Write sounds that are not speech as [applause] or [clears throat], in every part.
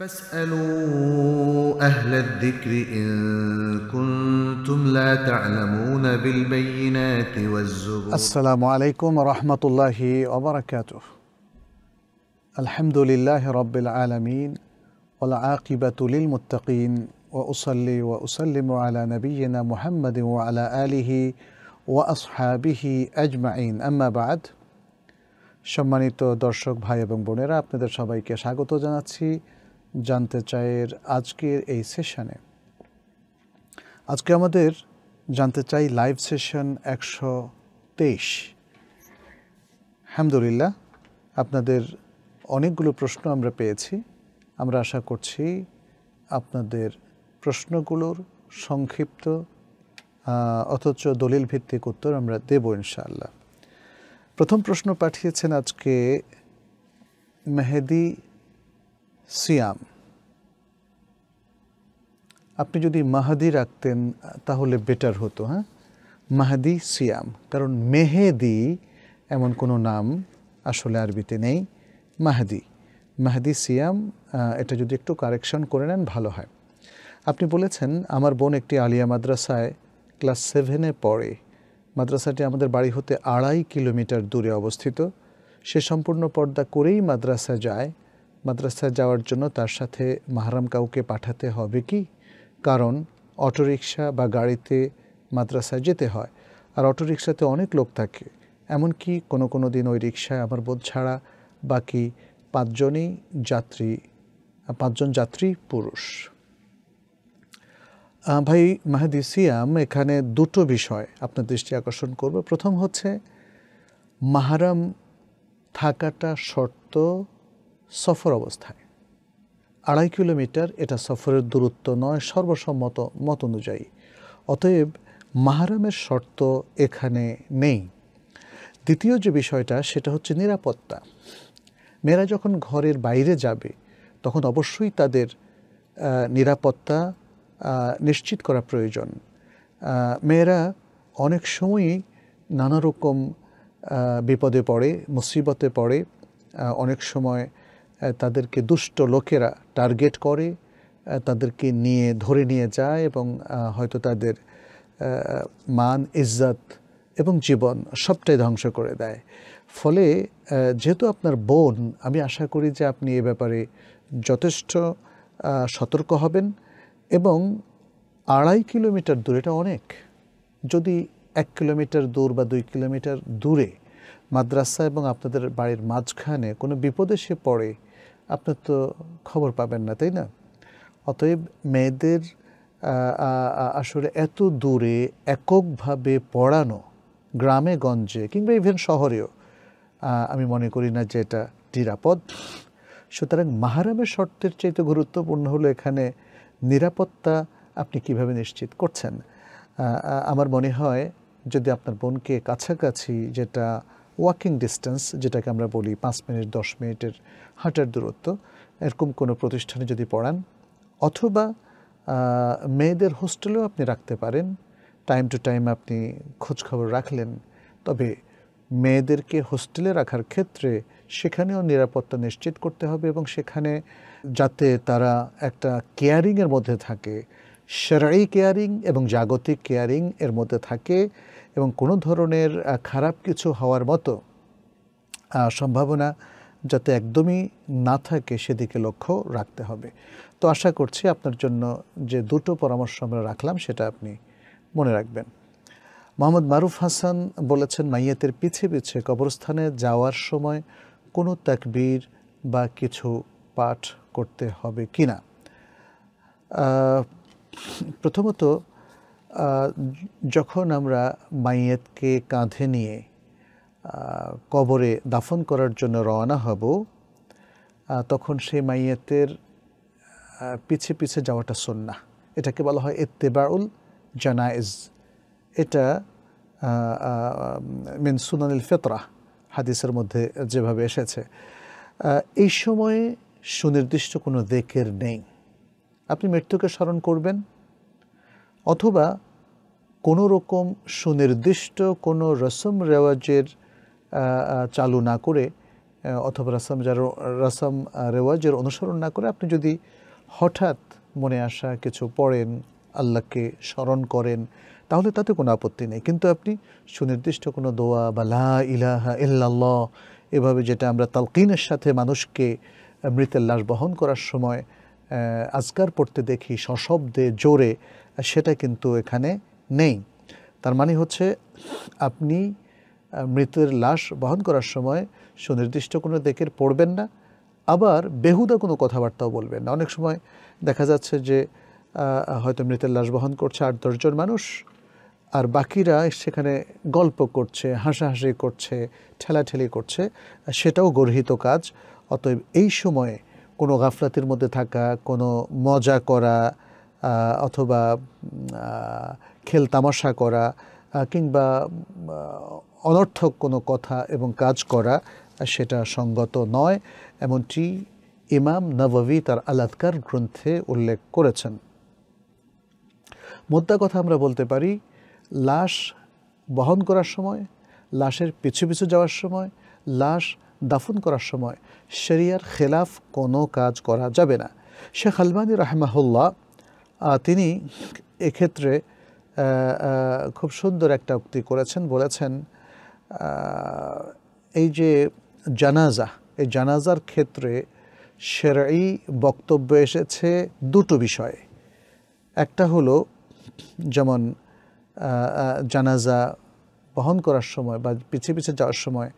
فاسألوا أهل الذكر إن كنتم لا تعلمون بالبينات والزبور السلام عليكم ورحمة الله وبركاته الحمد لله رب العالمين والعاقبة للمتقين وأصلي وأسلم على نبينا محمد وعلى آله وأصحابه أجمعين أما بعد সম্মানিত দর্শক ভাই এবং বোনেরা আপনাদের সবাইকে স্বাগত জানাচ্ছি জানতে চাইয়ের আজকের এই সেশনে আজকে আমাদের জানতে চাই লাইভ সেশন একশো তেইশ আলহামদুলিল্লাহ আপনাদের অনেকগুলো প্রশ্ন আমরা পেয়েছি আমরা আশা করছি আপনাদের প্রশ্নগুলোর সংক্ষিপ্ত অথচ দলিল ভিত্তিক উত্তর আমরা দেব ইনশাআল্লাহ প্রথম প্রশ্ন পাঠিয়েছেন আজকে মেহেদি সিয়াম আপনি যদি মাহাদি রাখতেন তাহলে বেটার হতো হ্যাঁ মাহাদি সিয়াম কারণ মেহেদি এমন কোনো নাম আসলে আরবিতে নেই মাহাদি মাহাদি সিয়াম এটা যদি একটু কারেকশন করে নেন ভালো হয় আপনি বলেছেন আমার বোন একটি আলিয়া মাদ্রাসায় ক্লাস সেভেনে পড়ে মাদ্রাসাটি আমাদের বাড়ি হতে আড়াই কিলোমিটার দূরে অবস্থিত সে সম্পূর্ণ পর্দা করেই মাদ্রাসা যায় মাদ্রাসায় যাওয়ার জন্য তার সাথে মাহারাম কাউকে পাঠাতে হবে কি কারণ অটোরিকশা বা গাড়িতে মাদ্রাসায় যেতে হয় আর অটোরিকশাতে অনেক লোক থাকে এমনকি কোনো কোনো দিন ওই রিক্সায় আমার বোধ ছাড়া বাকি পাঁচজনই যাত্রী পাঁচজন যাত্রী পুরুষ ভাই মাহাদি সিয়াম এখানে দুটো বিষয় আপনার দৃষ্টি আকর্ষণ করবে প্রথম হচ্ছে মাহারাম থাকাটা শর্ত সফর অবস্থায় আড়াই কিলোমিটার এটা সফরের দূরত্ব নয় সর্বসম্মত মত অনুযায়ী অতএব মাহারামের শর্ত এখানে নেই দ্বিতীয় যে বিষয়টা সেটা হচ্ছে নিরাপত্তা মেয়েরা যখন ঘরের বাইরে যাবে তখন অবশ্যই তাদের নিরাপত্তা নিশ্চিত করা প্রয়োজন মেয়েরা অনেক সময়ই নানা রকম বিপদে পড়ে মুসিবতে পড়ে অনেক সময় তাদেরকে দুষ্ট লোকেরা টার্গেট করে তাদেরকে নিয়ে ধরে নিয়ে যায় এবং হয়তো তাদের মান ইজ্জাত এবং জীবন সবটাই ধ্বংস করে দেয় ফলে যেহেতু আপনার বোন আমি আশা করি যে আপনি এ ব্যাপারে যথেষ্ট সতর্ক হবেন এবং আড়াই কিলোমিটার দূরে এটা অনেক যদি এক কিলোমিটার দূর বা দুই কিলোমিটার দূরে মাদ্রাসা এবং আপনাদের বাড়ির মাঝখানে কোনো বিপদে সে পড়ে আপনার তো খবর পাবেন না তাই না অতএব মেয়েদের আসলে এত দূরে এককভাবে পড়ানো গ্রামে গঞ্জে কিংবা ইভেন শহরেও আমি মনে করি না যে এটা নিরাপদ সুতরাং মাহারামের শর্তের চাইতে গুরুত্বপূর্ণ হলো এখানে নিরাপত্তা আপনি কিভাবে নিশ্চিত করছেন আমার মনে হয় যদি আপনার বোনকে কাছাকাছি যেটা ওয়াকিং ডিস্টেন্স যেটাকে আমরা বলি পাঁচ মিনিট দশ মিনিটের হাঁটার দূরত্ব এরকম কোনো প্রতিষ্ঠানে যদি পড়ান অথবা মেয়েদের হোস্টেলেও আপনি রাখতে পারেন টাইম টু টাইম আপনি খোঁজখবর রাখলেন তবে মেয়েদেরকে হোস্টেলে রাখার ক্ষেত্রে সেখানেও নিরাপত্তা নিশ্চিত করতে হবে এবং সেখানে যাতে তারা একটা কেয়ারিংয়ের মধ্যে থাকে সেরাই কেয়ারিং এবং জাগতিক কেয়ারিং এর মধ্যে থাকে এবং কোনো ধরনের খারাপ কিছু হওয়ার মতো সম্ভাবনা যাতে একদমই না থাকে সেদিকে লক্ষ্য রাখতে হবে তো আশা করছি আপনার জন্য যে দুটো পরামর্শ আমরা রাখলাম সেটা আপনি মনে রাখবেন মোহাম্মদ মারুফ হাসান বলেছেন মাইয়াতের পিছে পিছে কবরস্থানে যাওয়ার সময় কোনো তাকবীর বা কিছু পাঠ করতে হবে কি না প্রথমত যখন আমরা মাইয়াতকে কাঁধে নিয়ে কবরে দাফন করার জন্য রওনা হব তখন সেই মাইয়াতের পিছে পিছে যাওয়াটা সন্না এটাকে বলা হয় এত্তেবাউল জানায়েজ এটা মিন সুনানিল ফেতরা হাদিসের মধ্যে যেভাবে এসেছে এই সময়ে সুনির্দিষ্ট কোনো দেখের নেই আপনি মৃত্যুকে স্মরণ করবেন অথবা কোনো রকম সুনির্দিষ্ট কোনো রসম রেওয়াজের চালু না করে অথবা রাসম যার রাসম রেওয়াজের অনুসরণ না করে আপনি যদি হঠাৎ মনে আসা কিছু পড়েন আল্লাহকে স্মরণ করেন তাহলে তাতে কোনো আপত্তি নেই কিন্তু আপনি সুনির্দিষ্ট কোনো দোয়া বা লা ইলাহা ইল্লাল্লাহ এভাবে যেটা আমরা তালকিনের সাথে মানুষকে মৃতের লাশ বহন করার সময় আজকার পড়তে দেখি সশব্দে জোরে সেটা কিন্তু এখানে নেই তার মানে হচ্ছে আপনি মৃতের লাশ বহন করার সময় সুনির্দিষ্ট কোনো দিকের পড়বেন না আবার বেহুদা কোনো কথাবার্তাও বলবেন না অনেক সময় দেখা যাচ্ছে যে হয়তো মৃতের লাশ বহন করছে আট দশজন মানুষ আর বাকিরা সেখানে গল্প করছে হাসাহাসি করছে ঠেলাঠেলি করছে সেটাও গর্হিত কাজ অতএব এই সময়ে কোনো গাফলাতির মধ্যে থাকা কোনো মজা করা অথবা খেল তামাশা করা কিংবা অনর্থক কোনো কথা এবং কাজ করা সেটা সঙ্গত নয় এমনটি ইমাম নবাবি তার আলাদকার গ্রন্থে উল্লেখ করেছেন মোদ্দা কথা আমরা বলতে পারি লাশ বহন করার সময় লাশের পিছু পিছু যাওয়ার সময় লাশ দাফন করার সময় শরিয়ার খেলাফ কোনো কাজ করা যাবে না শেখ আলমানি রাহমাহুল্লাহ তিনি এক্ষেত্রে খুব সুন্দর একটা উক্তি করেছেন বলেছেন এই যে জানাজা এই জানাজার ক্ষেত্রে সেরাই বক্তব্য এসেছে দুটো বিষয়ে একটা হলো যেমন জানাজা বহন করার সময় বা পিছিয়ে পিছিয়ে যাওয়ার সময়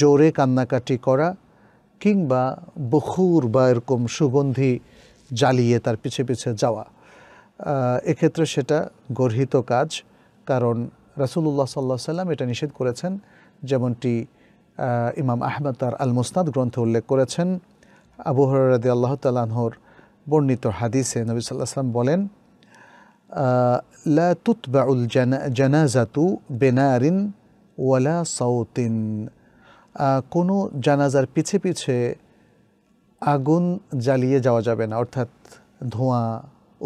জোরে কান্নাকাটি করা কিংবা বখুর বা এরকম সুগন্ধি জ্বালিয়ে তার পিছে পিছে যাওয়া এক্ষেত্রে সেটা গর্হিত কাজ কারণ রাসুলুল্লাহ সাল্লাহ সাল্লাম এটা নিষেধ করেছেন যেমনটি ইমাম আহমদ তার আল মুসনাদ গ্রন্থে উল্লেখ করেছেন আবু হরদি আল্লাহ তালাহর বর্ণিত হাদিসে নবী সাল্লাহ সাল্লাম বলেন লা তুতবাউল জানাজাতু বেনারিন ওয়ালা সাউতিন কোনো জানাজার পিছে পিছে আগুন জ্বালিয়ে যাওয়া যাবে না অর্থাৎ ধোঁয়া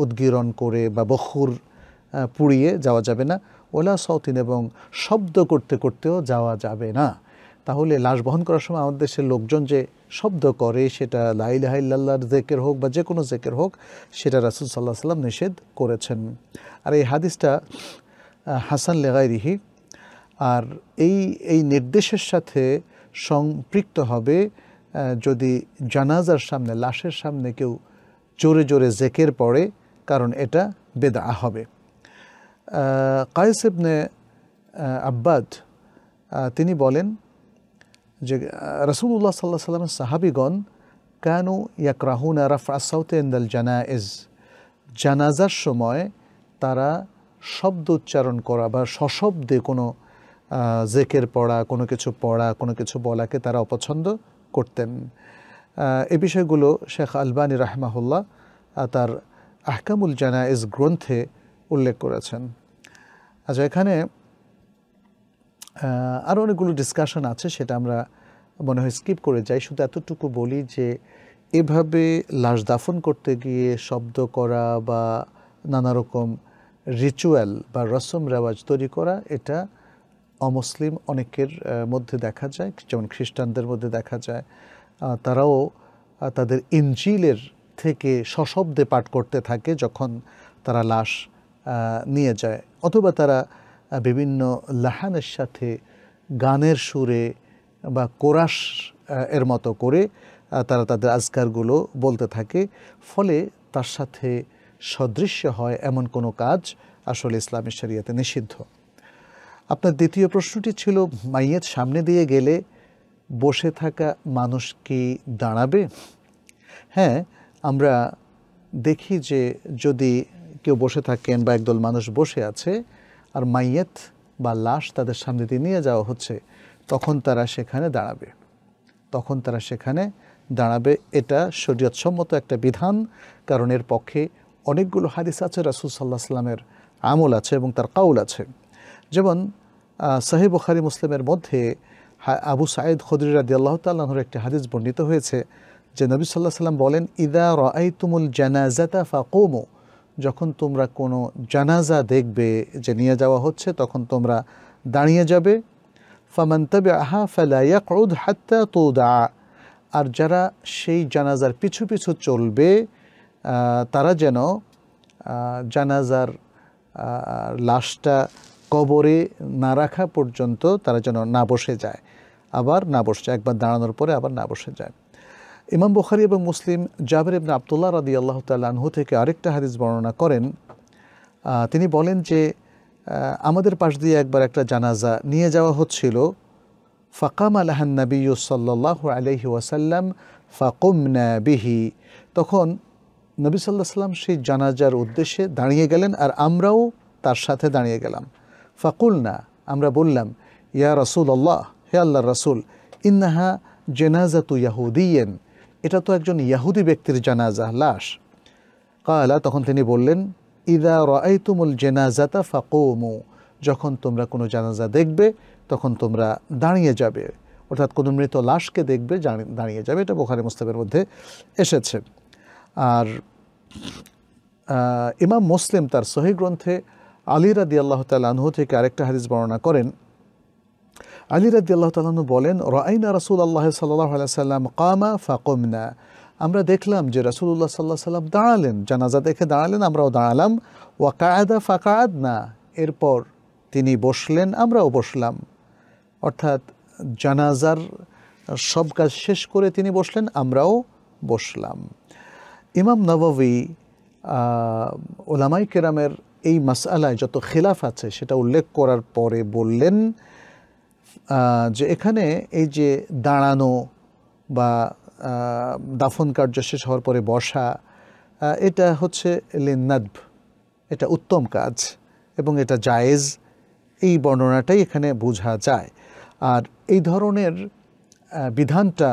উদ্গীরণ করে বা বখুর পুড়িয়ে যাওয়া যাবে না ওলা সৌতিন এবং শব্দ করতে করতেও যাওয়া যাবে না তাহলে লাশ বহন করার সময় আমাদের দেশের লোকজন যে শব্দ করে সেটা লাইলাহাইল্লাহর জেকের হোক বা যে কোনো জেকের হোক সেটা রাসুল সাল্লাহ সাল্লাম নিষেধ করেছেন আর এই হাদিসটা হাসান লেগাইরিহি আর এই এই নির্দেশের সাথে সম্পৃক্ত হবে যদি জানাজার সামনে লাশের সামনে কেউ জোরে জোরে জেকের পড়ে কারণ এটা বেদা হবে কায়েস ইবনে আব্বাদ তিনি বলেন যে রসুল্লাহ সাল্লাহ সাল্লামের সাহাবিগণ কানু ইয়াকরাহুন আরাফ আসাউতে ইন্দাল জানা ইজ জানাজার সময় তারা শব্দ উচ্চারণ করা বা সশব্দে কোনো জেকের পড়া কোনো কিছু পড়া কোনো কিছু বলাকে তারা অপছন্দ করতেন এ বিষয়গুলো শেখ আলবানী রাহমাহুল্লাহ তার আহকামুল ইজ গ্রন্থে উল্লেখ করেছেন আচ্ছা এখানে আরও অনেকগুলো ডিসকাশন আছে সেটা আমরা মনে হয় স্কিপ করে যাই শুধু এতটুকু বলি যে এভাবে লাশ দাফন করতে গিয়ে শব্দ করা বা নানা রকম রিচুয়াল বা রসম রেওয়াজ তৈরি করা এটা অমুসলিম অনেকের মধ্যে দেখা যায় যেমন খ্রিস্টানদের মধ্যে দেখা যায় তারাও তাদের ইঞ্জিলের থেকে সশব্দে পাঠ করতে থাকে যখন তারা লাশ নিয়ে যায় অথবা তারা বিভিন্ন লাহানের সাথে গানের সুরে বা কোরাস এর মতো করে তারা তাদের আজকারগুলো বলতে থাকে ফলে তার সাথে সদৃশ্য হয় এমন কোনো কাজ আসলে ইসলামী শরিয়াতে নিষিদ্ধ আপনার দ্বিতীয় প্রশ্নটি ছিল মাইয়ের সামনে দিয়ে গেলে বসে থাকা মানুষ কি দাঁড়াবে হ্যাঁ আমরা দেখি যে যদি কেউ বসে থাকেন বা একদল মানুষ বসে আছে আর মাইয়েত বা লাশ তাদের সামনে দিয়ে নিয়ে যাওয়া হচ্ছে তখন তারা সেখানে দাঁড়াবে তখন তারা সেখানে দাঁড়াবে এটা শরীয়তসম্মত একটা বিধান কারণ এর পক্ষে অনেকগুলো হাদিস আছে রাসুল সাল্লাহ সাল্লামের আমল আছে এবং তার কাউল আছে যেমন সাহেব ওখারি মুসলিমের মধ্যে আবু সাঈদ খদরিরা রাদি আল্লাহ তাল্লাহর একটি হাদিস বর্ণিত হয়েছে যে নবী সাল্লাহ সাল্লাম বলেন ইদা রআই তুমুল ফা ফাকুমো যখন তোমরা কোনো জানাজা দেখবে যে নিয়ে যাওয়া হচ্ছে তখন তোমরা দাঁড়িয়ে যাবে ফামান্তবে আহা ফেলাইয়া ফালাইয়াকউদ হাত্তা তোদা আর যারা সেই জানাজার পিছু পিছু চলবে তারা যেন জানাজার লাশটা কবরে না রাখা পর্যন্ত তারা যেন না বসে যায় আবার না বসে একবার দাঁড়ানোর পরে আবার না বসে যায় ইমাম বুখারি এবং মুসলিম জাবের ইবনা আবদুল্লাহ রাদি আল্লাহ তাল্লাহ থেকে আরেকটা হাদিস বর্ণনা করেন তিনি বলেন যে আমাদের পাশ দিয়ে একবার একটা জানাজা নিয়ে যাওয়া হচ্ছিল ফাকাম আলাহান নবী সাল্লাহ আলহি ওয়াসাল্লাম ফাকুম বিহি তখন নবী সাল্লাহ সাল্লাম সেই জানাজার উদ্দেশ্যে দাঁড়িয়ে গেলেন আর আমরাও তার সাথে দাঁড়িয়ে গেলাম ফাকুল না আমরা বললাম ইয়া রসুল আল্লাহ হে আল্লাহ রসুল ইন্নাহা জেনাজা তু ইয়াহুদিয়েন এটা তো একজন ইয়াহুদি ব্যক্তির জানাজা লাশ কালা তখন তিনি বললেন ইদা রায়তুমুল জেনাজাতা ফাকোমু যখন তোমরা কোনো জানাজা দেখবে তখন তোমরা দাঁড়িয়ে যাবে অর্থাৎ কোনো মৃত লাশকে দেখবে দাঁড়িয়ে যাবে এটা বোখারি মুস্তাবের মধ্যে এসেছে আর ইমাম মুসলিম তার সহি গ্রন্থে আলী রাদি আল্লাহ তাল আনহু থেকে আরেকটা হাদিস বর্ণনা করেন আলী রাদি আল্লাহ তালন বলেন রাইনা রাসুল আল্লাহ সাল্লাহ সাল্লাম কামা ফাকমনা আমরা দেখলাম যে রাসুল্লাহ সাল্লাহ সাল্লাম দাঁড়ালেন জানাজা দেখে দাঁড়ালেন আমরাও দাঁড়ালাম ওয়া কায়দা ফাকায়দ না এরপর তিনি বসলেন আমরাও বসলাম অর্থাৎ জানাজার সব কাজ শেষ করে তিনি বসলেন আমরাও বসলাম ইমাম নবাবী ওলামাই কেরামের এই মাসালায় যত খেলাফ আছে সেটা উল্লেখ করার পরে বললেন যে এখানে এই যে দাঁড়ানো বা দাফন কার্য শেষ হওয়ার পরে বসা এটা হচ্ছে লিন্নাদব এটা উত্তম কাজ এবং এটা জায়েজ এই বর্ণনাটাই এখানে বোঝা যায় আর এই ধরনের বিধানটা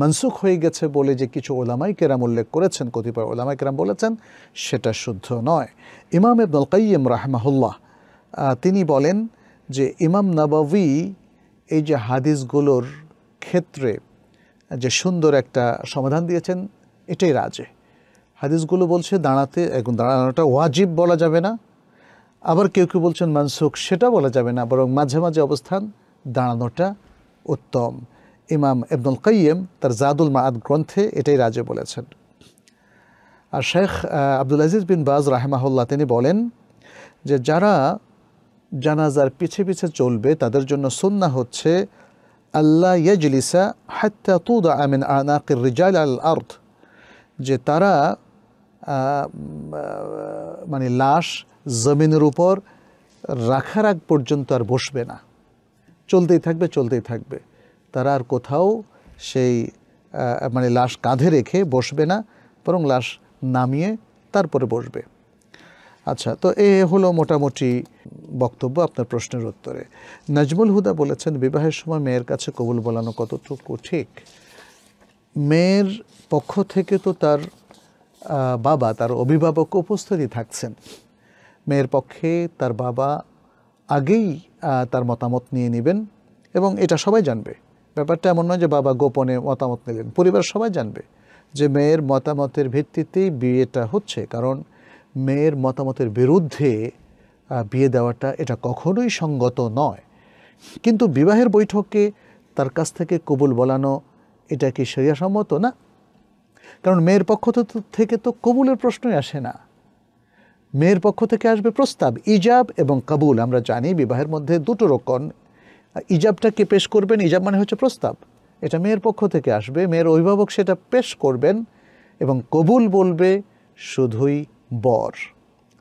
মনসুখ হয়ে গেছে বলে যে কিছু ওলামাই কেরাম উল্লেখ করেছেন কতিপয় ওলামাই কেরাম বলেছেন সেটা শুদ্ধ নয় ইমাম ইবনুল কাইম রাহমাহুল্লাহ তিনি বলেন যে ইমাম নাবাবি এই যে হাদিসগুলোর ক্ষেত্রে যে সুন্দর একটা সমাধান দিয়েছেন এটাই রাজে হাদিসগুলো বলছে দাঁড়াতে এখন দাঁড়ানোটা ওয়াজিব বলা যাবে না আবার কেউ কেউ বলছেন মানসুখ সেটা বলা যাবে না বরং মাঝে মাঝে অবস্থান দাঁড়ানোটা উত্তম ইমাম এবনুল কাইম তার জাদুল মাদ গ্রন্থে এটাই রাজে বলেছেন আর শেখ আব্দুল আজিজ বিন বাজ রাহেমাহুল্লাহ তিনি বলেন যে যারা জানাজার পিছে পিছে চলবে তাদের জন্য সুন্না হচ্ছে আল্লাহ ইয়াজলিসা হাত্তা তুদ আমিন আনাকির রিজাল আল আর্থ যে তারা মানে লাশ জমিনের উপর রাখার আগ পর্যন্ত আর বসবে না চলতেই থাকবে চলতেই থাকবে তারা আর কোথাও সেই মানে লাশ কাঁধে রেখে বসবে না বরং লাশ নামিয়ে তারপরে বসবে আচ্ছা তো এ হলো মোটামুটি বক্তব্য আপনার প্রশ্নের উত্তরে নাজমুল হুদা বলেছেন বিবাহের সময় মেয়ের কাছে কবুল বলানো কতটুকু ঠিক মেয়ের পক্ষ থেকে তো তার বাবা তার অভিভাবক উপস্থিতি থাকছেন মেয়ের পক্ষে তার বাবা আগেই তার মতামত নিয়ে নেবেন এবং এটা সবাই জানবে ব্যাপারটা এমন নয় যে বাবা গোপনে মতামত নেবেন পরিবার সবাই জানবে যে মেয়ের মতামতের ভিত্তিতেই বিয়েটা হচ্ছে কারণ মেয়ের মতামতের বিরুদ্ধে বিয়ে দেওয়াটা এটা কখনোই সঙ্গত নয় কিন্তু বিবাহের বৈঠকে তার কাছ থেকে কবুল বলানো এটা কি সম্মত না কারণ মেয়ের পক্ষ থেকে তো কবুলের প্রশ্নই আসে না মেয়ের পক্ষ থেকে আসবে প্রস্তাব ইজাব এবং কাবুল আমরা জানি বিবাহের মধ্যে দুটো রকম ইজাবটাকে পেশ করবেন ইজাব মানে হচ্ছে প্রস্তাব এটা মেয়ের পক্ষ থেকে আসবে মেয়ের অভিভাবক সেটা পেশ করবেন এবং কবুল বলবে শুধুই বর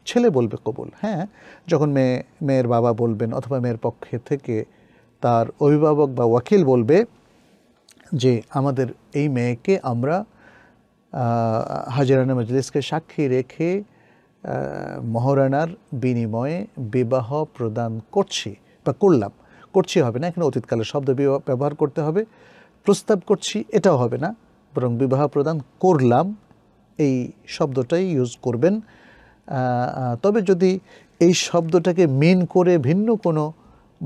ছেলে বলবে কবুল হ্যাঁ যখন মেয়ে মেয়ের বাবা বলবেন অথবা মেয়ের পক্ষে থেকে তার অভিভাবক বা ওয়াকিল বলবে যে আমাদের এই মেয়েকে আমরা হাজিরানা মজলিসকে সাক্ষী রেখে মহারানার বিনিময়ে বিবাহ প্রদান করছি বা করলাম করছি হবে না এখানে অতীতকালে শব্দ ব্যবহার করতে হবে প্রস্তাব করছি এটাও হবে না বরং বিবাহ প্রদান করলাম এই শব্দটাই ইউজ করবেন তবে যদি এই শব্দটাকে মিন করে ভিন্ন কোনো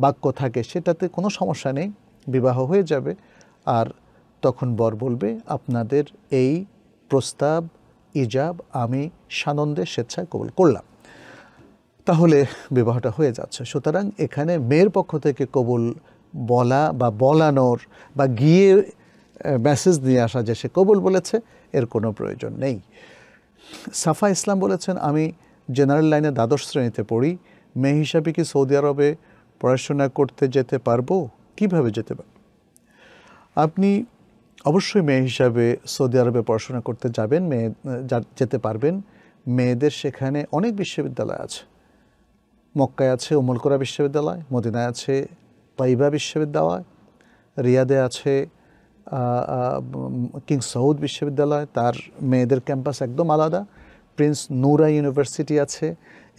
বাক্য থাকে সেটাতে কোনো সমস্যা নেই বিবাহ হয়ে যাবে আর তখন বর বলবে আপনাদের এই প্রস্তাব ইজাব আমি সানন্দে স্বেচ্ছায় কবল করলাম তাহলে বিবাহটা হয়ে যাচ্ছে সুতরাং এখানে মেয়ের পক্ষ থেকে কবুল বলা বা বলানোর বা গিয়ে মেসেজ নিয়ে আসা যে সে কবুল বলেছে এর কোনো প্রয়োজন নেই সাফা ইসলাম বলেছেন আমি জেনারেল লাইনে দ্বাদশ শ্রেণীতে পড়ি মেয়ে হিসাবে কি সৌদি আরবে পড়াশোনা করতে যেতে পারবো কিভাবে যেতে পারব আপনি অবশ্যই মেয়ে হিসাবে সৌদি আরবে পড়াশোনা করতে যাবেন মেয়ে যেতে পারবেন মেয়েদের সেখানে অনেক বিশ্ববিদ্যালয় আছে মক্কায় আছে ওমলকোরা বিশ্ববিদ্যালয় মদিনায় আছে তাইবা বিশ্ববিদ্যালয় রিয়াদে আছে কিং সৌদ বিশ্ববিদ্যালয় তার মেয়েদের ক্যাম্পাস একদম আলাদা প্রিন্স নুরা ইউনিভার্সিটি আছে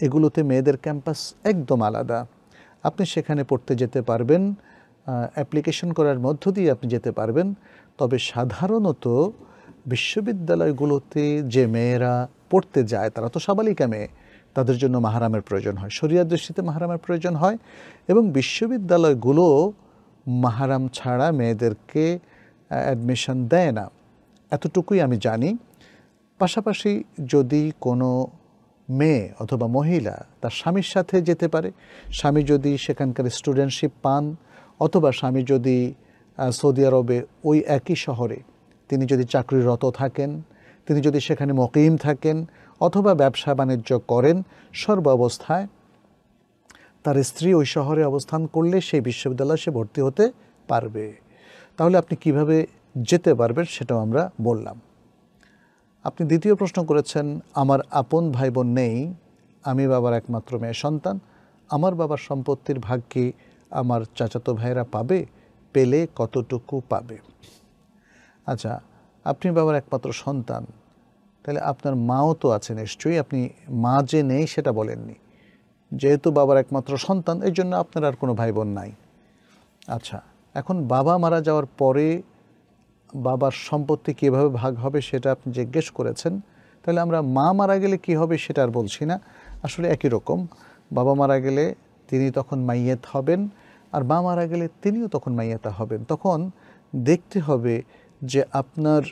এগুলোতে মেয়েদের ক্যাম্পাস একদম আলাদা আপনি সেখানে পড়তে যেতে পারবেন অ্যাপ্লিকেশন করার মধ্য দিয়ে আপনি যেতে পারবেন তবে সাধারণত বিশ্ববিদ্যালয়গুলোতে যে মেয়েরা পড়তে যায় তারা তো সাবালিকা মেয়ে তাদের জন্য মাহারামের প্রয়োজন হয় সরিয়া দৃষ্টিতে মাহারামের প্রয়োজন হয় এবং বিশ্ববিদ্যালয়গুলো মাহারাম ছাড়া মেয়েদেরকে অ্যাডমিশন দেয় না এতটুকুই আমি জানি পাশাপাশি যদি কোনো মেয়ে অথবা মহিলা তার স্বামীর সাথে যেতে পারে স্বামী যদি সেখানকার স্টুডেন্টশিপ পান অথবা স্বামী যদি সৌদি আরবে ওই একই শহরে তিনি যদি চাকরিরত থাকেন তিনি যদি সেখানে মকিম থাকেন অথবা ব্যবসা বাণিজ্য করেন সর্ব অবস্থায় তার স্ত্রী ওই শহরে অবস্থান করলে সেই বিশ্ববিদ্যালয়ে সে ভর্তি হতে পারবে তাহলে আপনি কিভাবে যেতে পারবেন সেটাও আমরা বললাম আপনি দ্বিতীয় প্রশ্ন করেছেন আমার আপন ভাই বোন নেই আমি বাবার একমাত্র মেয়ে সন্তান আমার বাবার সম্পত্তির ভাগ কি আমার চাচাতো ভাইয়েরা পাবে পেলে কতটুকু পাবে আচ্ছা আপনি বাবার একমাত্র সন্তান তাহলে আপনার মাও তো আছে নিশ্চয়ই আপনি মা যে নেই সেটা বলেননি যেহেতু বাবার একমাত্র সন্তান এই জন্য আপনার আর কোনো ভাই বোন নাই আচ্ছা এখন বাবা মারা যাওয়ার পরে বাবার সম্পত্তি কীভাবে ভাগ হবে সেটা আপনি জিজ্ঞেস করেছেন তাহলে আমরা মা মারা গেলে কি হবে সেটা আর বলছি না আসলে একই রকম বাবা মারা গেলে তিনি তখন মাইয়েত হবেন আর মা মারা গেলে তিনিও তখন মাইয়েতা হবেন তখন দেখতে হবে যে আপনার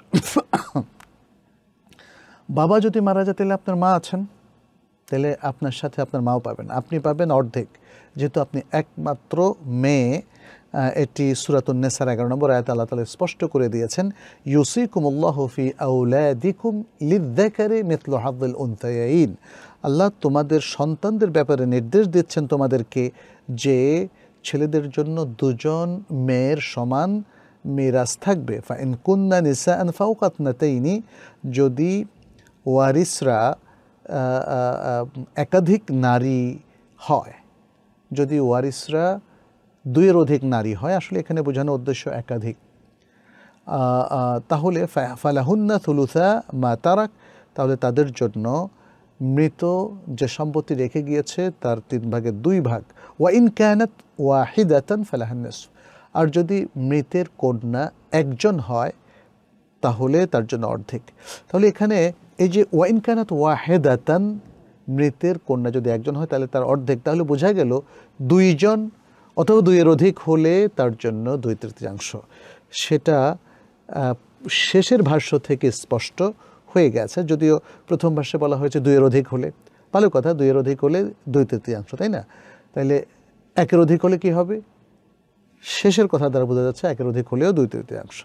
[coughs] বাবা যদি মারা যায় তাহলে আপনার মা আছেন তাহলে আপনার সাথে আপনার মাও পাবেন আপনি পাবেন অর্ধেক যেহেতু আপনি একমাত্র মেয়ে এটি নেসার এগারো নম্বর আয়াত আল্লাহ তালা স্পষ্ট করে দিয়েছেন ইউসি কুমুল্লাহ হফি আউলাদিকুম লিদ্দাকারে মিথল হাবুল উনতায়াইন আল্লাহ তোমাদের সন্তানদের ব্যাপারে নির্দেশ দিচ্ছেন তোমাদেরকে যে ছেলেদের জন্য দুজন মেয়ের সমান মেরাজ থাকবে ফাইন ইনকুন্না নিসা আন ফাউকাতনা তাইনি যদি ওয়ারিসরা একাধিক নারী হয় যদি ওয়ারিসরা দুইয়ের অধিক নারী হয় আসলে এখানে বোঝানোর উদ্দেশ্য একাধিক তাহলে ফালাহুন্না থুলুসা মা তারাক তাহলে তাদের জন্য মৃত যে সম্পত্তি রেখে গিয়েছে তার তিন ভাগের দুই ভাগ ওয়া ইন ক্যানাত হিদাতন ফালাহান্নাস আর যদি মৃতের কন্যা একজন হয় তাহলে তার জন্য অর্ধেক তাহলে এখানে এই যে ইন ক্যানাত ওয়াহেদাতান মৃতের কন্যা যদি একজন হয় তাহলে তার অর্ধেক তাহলে বোঝা গেল দুইজন অথবা দুইয়ের অধিক হলে তার জন্য দুই তৃতীয়াংশ সেটা শেষের ভাষ্য থেকে স্পষ্ট হয়ে গেছে যদিও প্রথম ভাষ্যে বলা হয়েছে দুইয়ের অধিক হলে ভালো কথা দুইয়ের অধিক হলে দুই তৃতীয়াংশ তাই না তাহলে একের অধিক হলে কি হবে শেষের কথা দ্বারা বোঝা যাচ্ছে একের অধিক হলেও দুই তৃতীয়াংশ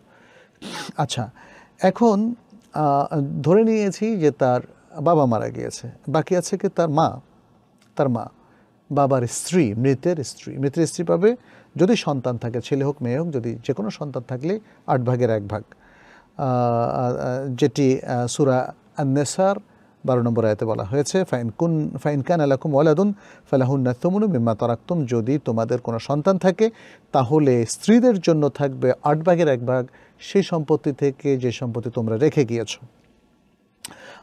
আচ্ছা এখন ধরে নিয়েছি যে তার বাবা মারা গিয়েছে বাকি আছে কি তার মা তার মা বাবার স্ত্রী মৃতের স্ত্রী মৃতের স্ত্রী পাবে যদি সন্তান থাকে ছেলে হোক মেয়ে হোক যদি যে কোনো সন্তান থাকলে আট ভাগের এক ভাগ যেটি সুরা আন্নেসার বারো নম্বর আয়তে বলা হয়েছে ফাইন কুন ফাইন কান আলাকুম ওয়ালাদুন ফালাহুন্না তুমনু মিম্মা তারাক্তুম যদি তোমাদের কোনো সন্তান থাকে তাহলে স্ত্রীদের জন্য থাকবে আট ভাগের এক ভাগ সেই সম্পত্তি থেকে যে সম্পত্তি তোমরা রেখে গিয়েছ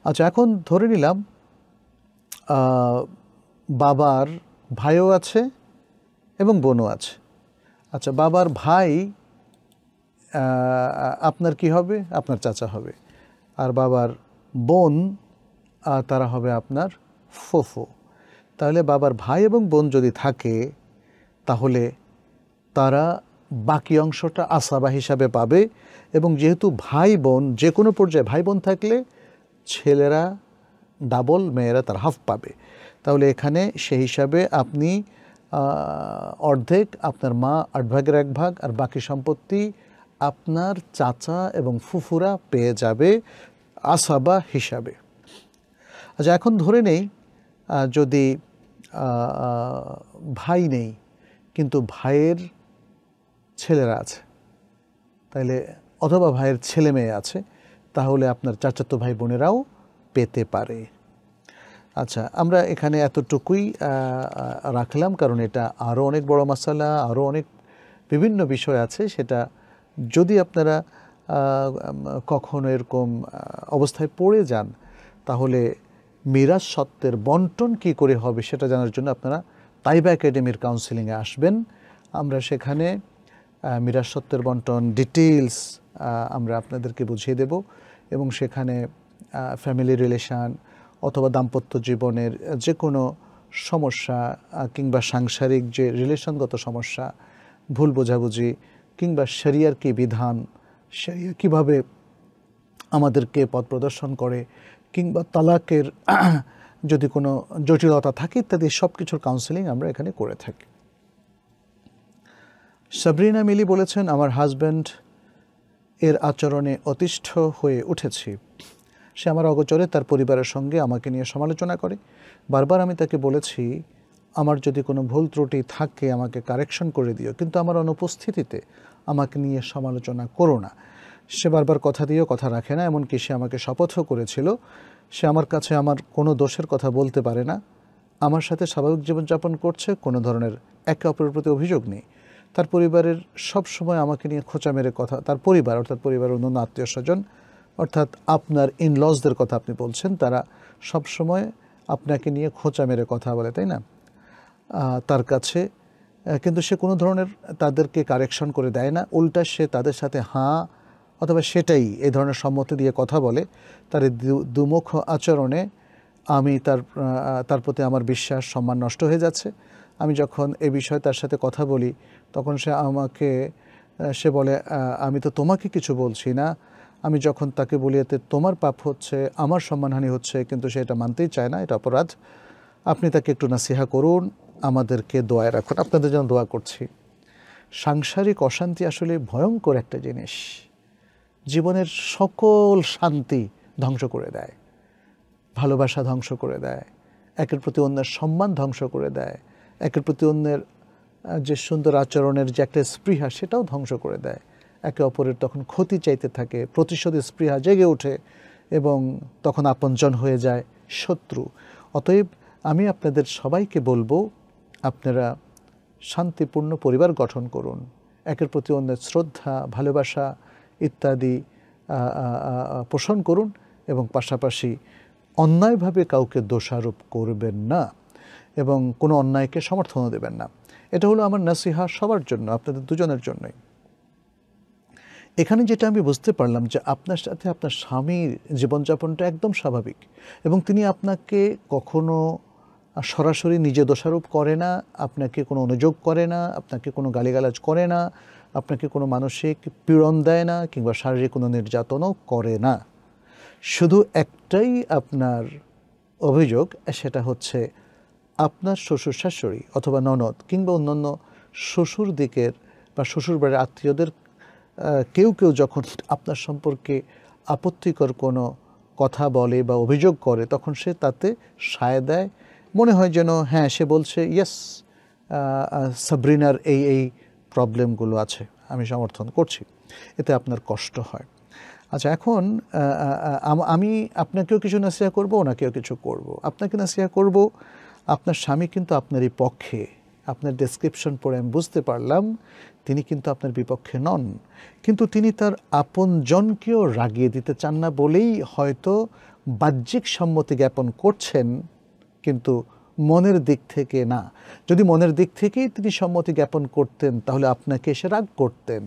আচ্ছা এখন ধরে নিলাম বাবার ভাইও আছে এবং বোনও আছে আচ্ছা বাবার ভাই আপনার কি হবে আপনার চাচা হবে আর বাবার বোন তারা হবে আপনার ফোফো তাহলে বাবার ভাই এবং বোন যদি থাকে তাহলে তারা বাকি অংশটা আসাবা হিসাবে পাবে এবং যেহেতু ভাই বোন যে কোনো পর্যায়ে ভাই বোন থাকলে ছেলেরা ডাবল মেয়েরা তার হাফ পাবে তাহলে এখানে সেই হিসাবে আপনি অর্ধেক আপনার মা আট ভাগের এক ভাগ আর বাকি সম্পত্তি আপনার চাচা এবং ফুফুরা পেয়ে যাবে আসাবা হিসাবে আচ্ছা এখন ধরে নেই যদি ভাই নেই কিন্তু ভাইয়ের ছেলেরা আছে তাহলে অথবা ভাইয়ের ছেলে মেয়ে আছে তাহলে আপনার চাচাতো ভাই বোনেরাও পেতে পারে আচ্ছা আমরা এখানে এতটুকুই রাখলাম কারণ এটা আরও অনেক বড় মশালা আরও অনেক বিভিন্ন বিষয় আছে সেটা যদি আপনারা কখনো এরকম অবস্থায় পড়ে যান তাহলে মিরাজ সত্ত্বের বন্টন কি করে হবে সেটা জানার জন্য আপনারা তাইবা একাডেমির কাউন্সিলিংয়ে আসবেন আমরা সেখানে মিরাজ সত্ত্বের বন্টন ডিটেলস আমরা আপনাদেরকে বুঝিয়ে দেব এবং সেখানে ফ্যামিলি রিলেশান অথবা দাম্পত্য জীবনের যে কোনো সমস্যা কিংবা সাংসারিক যে রিলেশনগত সমস্যা ভুল বোঝাবুঝি কিংবা সেরিয়ার কী বিধান সেরিয়া কীভাবে আমাদেরকে পথ প্রদর্শন করে কিংবা তালাকের [clears throat] যদি কোনো জটিলতা থাকে ইত্যাদি সব কিছুর কাউন্সেলিং আমরা এখানে করে থাকি সাবরিনা মিলি বলেছেন আমার হাজব্যান্ড এর আচরণে অতিষ্ঠ হয়ে উঠেছি সে আমার অগোচরে তার পরিবারের সঙ্গে আমাকে নিয়ে সমালোচনা করে বারবার আমি তাকে বলেছি আমার যদি কোনো ভুল ত্রুটি থাকে আমাকে কারেকশন করে দিও কিন্তু আমার অনুপস্থিতিতে আমাকে নিয়ে সমালোচনা করো না সে বারবার কথা দিয়েও কথা রাখে না এমনকি সে আমাকে শপথও করেছিল সে আমার কাছে আমার কোনো দোষের কথা বলতে পারে না আমার সাথে স্বাভাবিক জীবনযাপন করছে কোনো ধরনের একে অপরের প্রতি অভিযোগ নেই তার পরিবারের সব সময় আমাকে নিয়ে খোঁচা মেরে কথা তার পরিবার অর্থাৎ পরিবারের অন্য আত্মীয় স্বজন অর্থাৎ আপনার লজদের কথা আপনি বলছেন তারা সবসময় আপনাকে নিয়ে খোঁচা মেরে কথা বলে তাই না তার কাছে কিন্তু সে কোনো ধরনের তাদেরকে কারেকশন করে দেয় না উল্টা সে তাদের সাথে হাঁ অথবা সেটাই এ ধরনের সম্মতি দিয়ে কথা বলে তার দুমুখ আচরণে আমি তার তার প্রতি আমার বিশ্বাস সম্মান নষ্ট হয়ে যাচ্ছে আমি যখন এ বিষয়ে তার সাথে কথা বলি তখন সে আমাকে সে বলে আমি তো তোমাকে কিছু বলছি না আমি যখন তাকে বলি এতে তোমার পাপ হচ্ছে আমার সম্মানহানি হচ্ছে কিন্তু সে এটা মানতেই চায় না এটা অপরাধ আপনি তাকে একটু নাসিহা করুন আমাদেরকে দোয়ায় রাখুন আপনাদের জন্য দোয়া করছি সাংসারিক অশান্তি আসলে ভয়ঙ্কর একটা জিনিস জীবনের সকল শান্তি ধ্বংস করে দেয় ভালোবাসা ধ্বংস করে দেয় একের প্রতি অন্যের সম্মান ধ্বংস করে দেয় একের প্রতি অন্যের যে সুন্দর আচরণের যে একটা স্পৃহা সেটাও ধ্বংস করে দেয় একে অপরের তখন ক্ষতি চাইতে থাকে প্রতিশোধ স্পৃহা জেগে ওঠে এবং তখন আপনজন হয়ে যায় শত্রু অতএব আমি আপনাদের সবাইকে বলবো আপনারা শান্তিপূর্ণ পরিবার গঠন করুন একের প্রতি অন্যের শ্রদ্ধা ভালোবাসা ইত্যাদি পোষণ করুন এবং পাশাপাশি অন্যায়ভাবে কাউকে দোষারোপ করবেন না এবং কোনো অন্যায়কে সমর্থনও দেবেন না এটা হলো আমার নাসিহা সবার জন্য আপনাদের দুজনের জন্যই এখানে যেটা আমি বুঝতে পারলাম যে আপনার সাথে আপনার স্বামীর জীবনযাপনটা একদম স্বাভাবিক এবং তিনি আপনাকে কখনো সরাসরি নিজে দোষারোপ করে না আপনাকে কোনো অনুযোগ করে না আপনাকে কোনো গালিগালাজ করে না আপনাকে কোনো মানসিক পীড়ন দেয় না কিংবা শারীরিক কোনো নির্যাতনও করে না শুধু একটাই আপনার অভিযোগ সেটা হচ্ছে আপনার শ্বশুর শাশুড়ি অথবা ননদ কিংবা অন্যান্য শ্বশুর দিকের বা শ্বশুরবাড়ির আত্মীয়দের কেউ কেউ যখন আপনার সম্পর্কে আপত্তিকর কোনো কথা বলে বা অভিযোগ করে তখন সে তাতে সায় দেয় মনে হয় যেন হ্যাঁ সে বলছে ইয়েস সাবরিনার এই এই প্রবলেমগুলো আছে আমি সমর্থন করছি এতে আপনার কষ্ট হয় আচ্ছা এখন আমি আপনাকেও কিছু নাসিহা করব ওনাকেও কিছু করব। আপনাকে নাসিহা করব আপনার স্বামী কিন্তু আপনারই পক্ষে আপনার ডেসক্রিপশন পড়ে আমি বুঝতে পারলাম তিনি কিন্তু আপনার বিপক্ষে নন কিন্তু তিনি তার আপনজনকেও রাগিয়ে দিতে চান না বলেই হয়তো বাহ্যিক সম্মতি জ্ঞাপন করছেন কিন্তু মনের দিক থেকে না যদি মনের দিক থেকেই তিনি সম্মতি জ্ঞাপন করতেন তাহলে আপনাকে এসে রাগ করতেন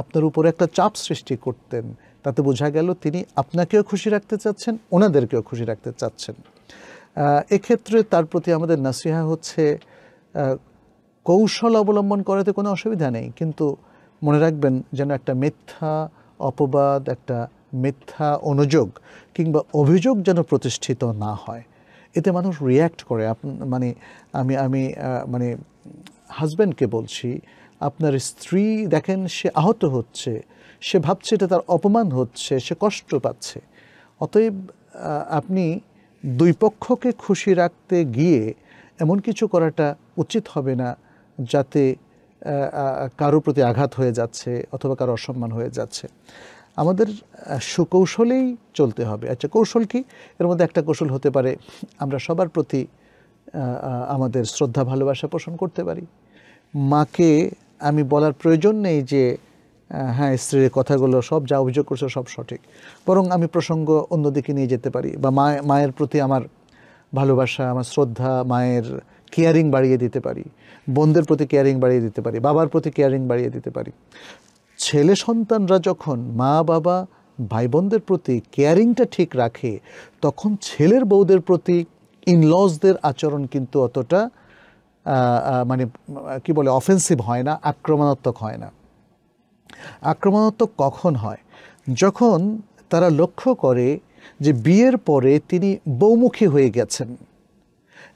আপনার উপরে একটা চাপ সৃষ্টি করতেন তাতে বোঝা গেল তিনি আপনাকেও খুশি রাখতে চাচ্ছেন ওনাদেরকেও খুশি রাখতে চাচ্ছেন এক্ষেত্রে তার প্রতি আমাদের নাসিহা হচ্ছে কৌশল অবলম্বন করাতে কোনো অসুবিধা নেই কিন্তু মনে রাখবেন যেন একটা মিথ্যা অপবাদ একটা মিথ্যা অনুযোগ কিংবা অভিযোগ যেন প্রতিষ্ঠিত না হয় এতে মানুষ রিয়্যাক্ট করে মানে আমি আমি মানে হাজব্যান্ডকে বলছি আপনার স্ত্রী দেখেন সে আহত হচ্ছে সে ভাবছে এটা তার অপমান হচ্ছে সে কষ্ট পাচ্ছে অতএব আপনি দুই পক্ষকে খুশি রাখতে গিয়ে এমন কিছু করাটা উচিত হবে না যাতে কারো প্রতি আঘাত হয়ে যাচ্ছে অথবা কারো অসম্মান হয়ে যাচ্ছে আমাদের সুকৌশলেই চলতে হবে আচ্ছা কৌশল কি এর মধ্যে একটা কৌশল হতে পারে আমরা সবার প্রতি আমাদের শ্রদ্ধা ভালোবাসা পোষণ করতে পারি মাকে আমি বলার প্রয়োজন নেই যে হ্যাঁ স্ত্রীর কথাগুলো সব যা অভিযোগ করছে সব সঠিক বরং আমি প্রসঙ্গ অন্যদিকে নিয়ে যেতে পারি বা মায়ের প্রতি আমার ভালোবাসা আমার শ্রদ্ধা মায়ের কেয়ারিং বাড়িয়ে দিতে পারি বোনদের প্রতি কেয়ারিং বাড়িয়ে দিতে পারি বাবার প্রতি কেয়ারিং বাড়িয়ে দিতে পারি ছেলে সন্তানরা যখন মা বাবা ভাই বোনদের প্রতি কেয়ারিংটা ঠিক রাখে তখন ছেলের বউদের প্রতি ইনলজদের আচরণ কিন্তু অতটা মানে কি বলে অফেন্সিভ হয় না আক্রমণাত্মক হয় না আক্রমণাত্মক কখন হয় যখন তারা লক্ষ্য করে যে বিয়ের পরে তিনি বৌমুখী হয়ে গেছেন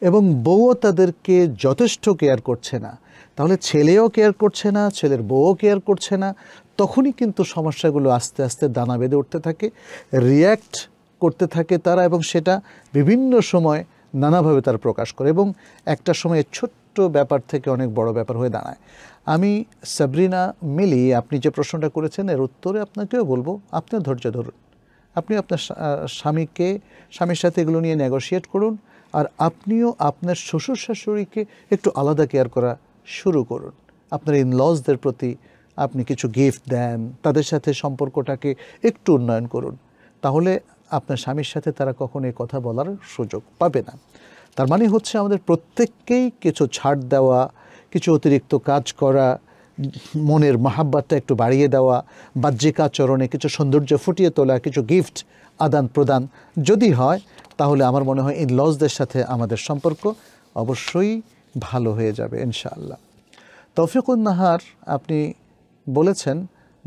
এবং বউও তাদেরকে যথেষ্ট কেয়ার করছে না তাহলে ছেলেও কেয়ার করছে না ছেলের বউও কেয়ার করছে না তখনই কিন্তু সমস্যাগুলো আস্তে আস্তে দানা বেঁধে উঠতে থাকে রিয়্যাক্ট করতে থাকে তারা এবং সেটা বিভিন্ন সময় নানাভাবে তার প্রকাশ করে এবং একটা সময়ে ছোট্ট ব্যাপার থেকে অনেক বড় ব্যাপার হয়ে দাঁড়ায় আমি সাবরিনা মিলি আপনি যে প্রশ্নটা করেছেন এর উত্তরে আপনাকেও বলবো আপনিও ধৈর্য ধরুন আপনি আপনার স্বামীকে স্বামীর সাথে এগুলো নিয়ে নেগোসিয়েট করুন আর আপনিও আপনার শ্বশুর শাশুড়িকে একটু আলাদা কেয়ার করা শুরু করুন আপনার ইন লজদের প্রতি আপনি কিছু গিফট দেন তাদের সাথে সম্পর্কটাকে একটু উন্নয়ন করুন তাহলে আপনার স্বামীর সাথে তারা কখনো এ কথা বলার সুযোগ পাবে না তার মানে হচ্ছে আমাদের প্রত্যেককেই কিছু ছাড় দেওয়া কিছু অতিরিক্ত কাজ করা মনের মাহাব্বাতটা একটু বাড়িয়ে দেওয়া বাহ্যিক আচরণে কিছু সৌন্দর্য ফুটিয়ে তোলা কিছু গিফট আদান প্রদান যদি হয় তাহলে আমার মনে হয় এই লজদের সাথে আমাদের সম্পর্ক অবশ্যই ভালো হয়ে যাবে ইনশাআল্লাহ তৌফিকুন নাহার আপনি বলেছেন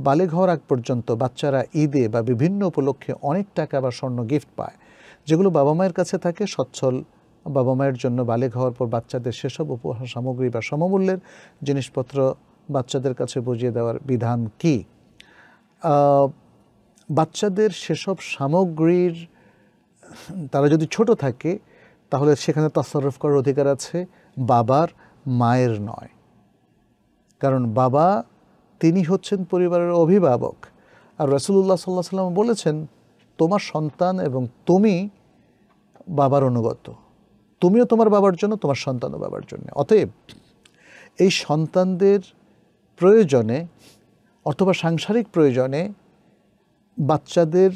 বালে ঘর আগ পর্যন্ত বাচ্চারা ঈদে বা বিভিন্ন উপলক্ষে অনেক টাকা বা স্বর্ণ গিফট পায় যেগুলো বাবা মায়ের কাছে থাকে সচ্ছল বাবা মায়ের জন্য বালে ঘর পর বাচ্চাদের সেসব উপহার সামগ্রী বা সমমূল্যের জিনিসপত্র বাচ্চাদের কাছে বুঝিয়ে দেওয়ার বিধান কি বাচ্চাদের সেসব সামগ্রীর তারা যদি ছোট থাকে তাহলে সেখানে তাসরফ করার অধিকার আছে বাবার মায়ের নয় কারণ বাবা তিনি হচ্ছেন পরিবারের অভিভাবক আর রসুল্লাহ সাল্লাহ সাল্লাম বলেছেন তোমার সন্তান এবং তুমি বাবার অনুগত তুমিও তোমার বাবার জন্য তোমার সন্তানও বাবার জন্য অতএব এই সন্তানদের প্রয়োজনে অথবা সাংসারিক প্রয়োজনে বাচ্চাদের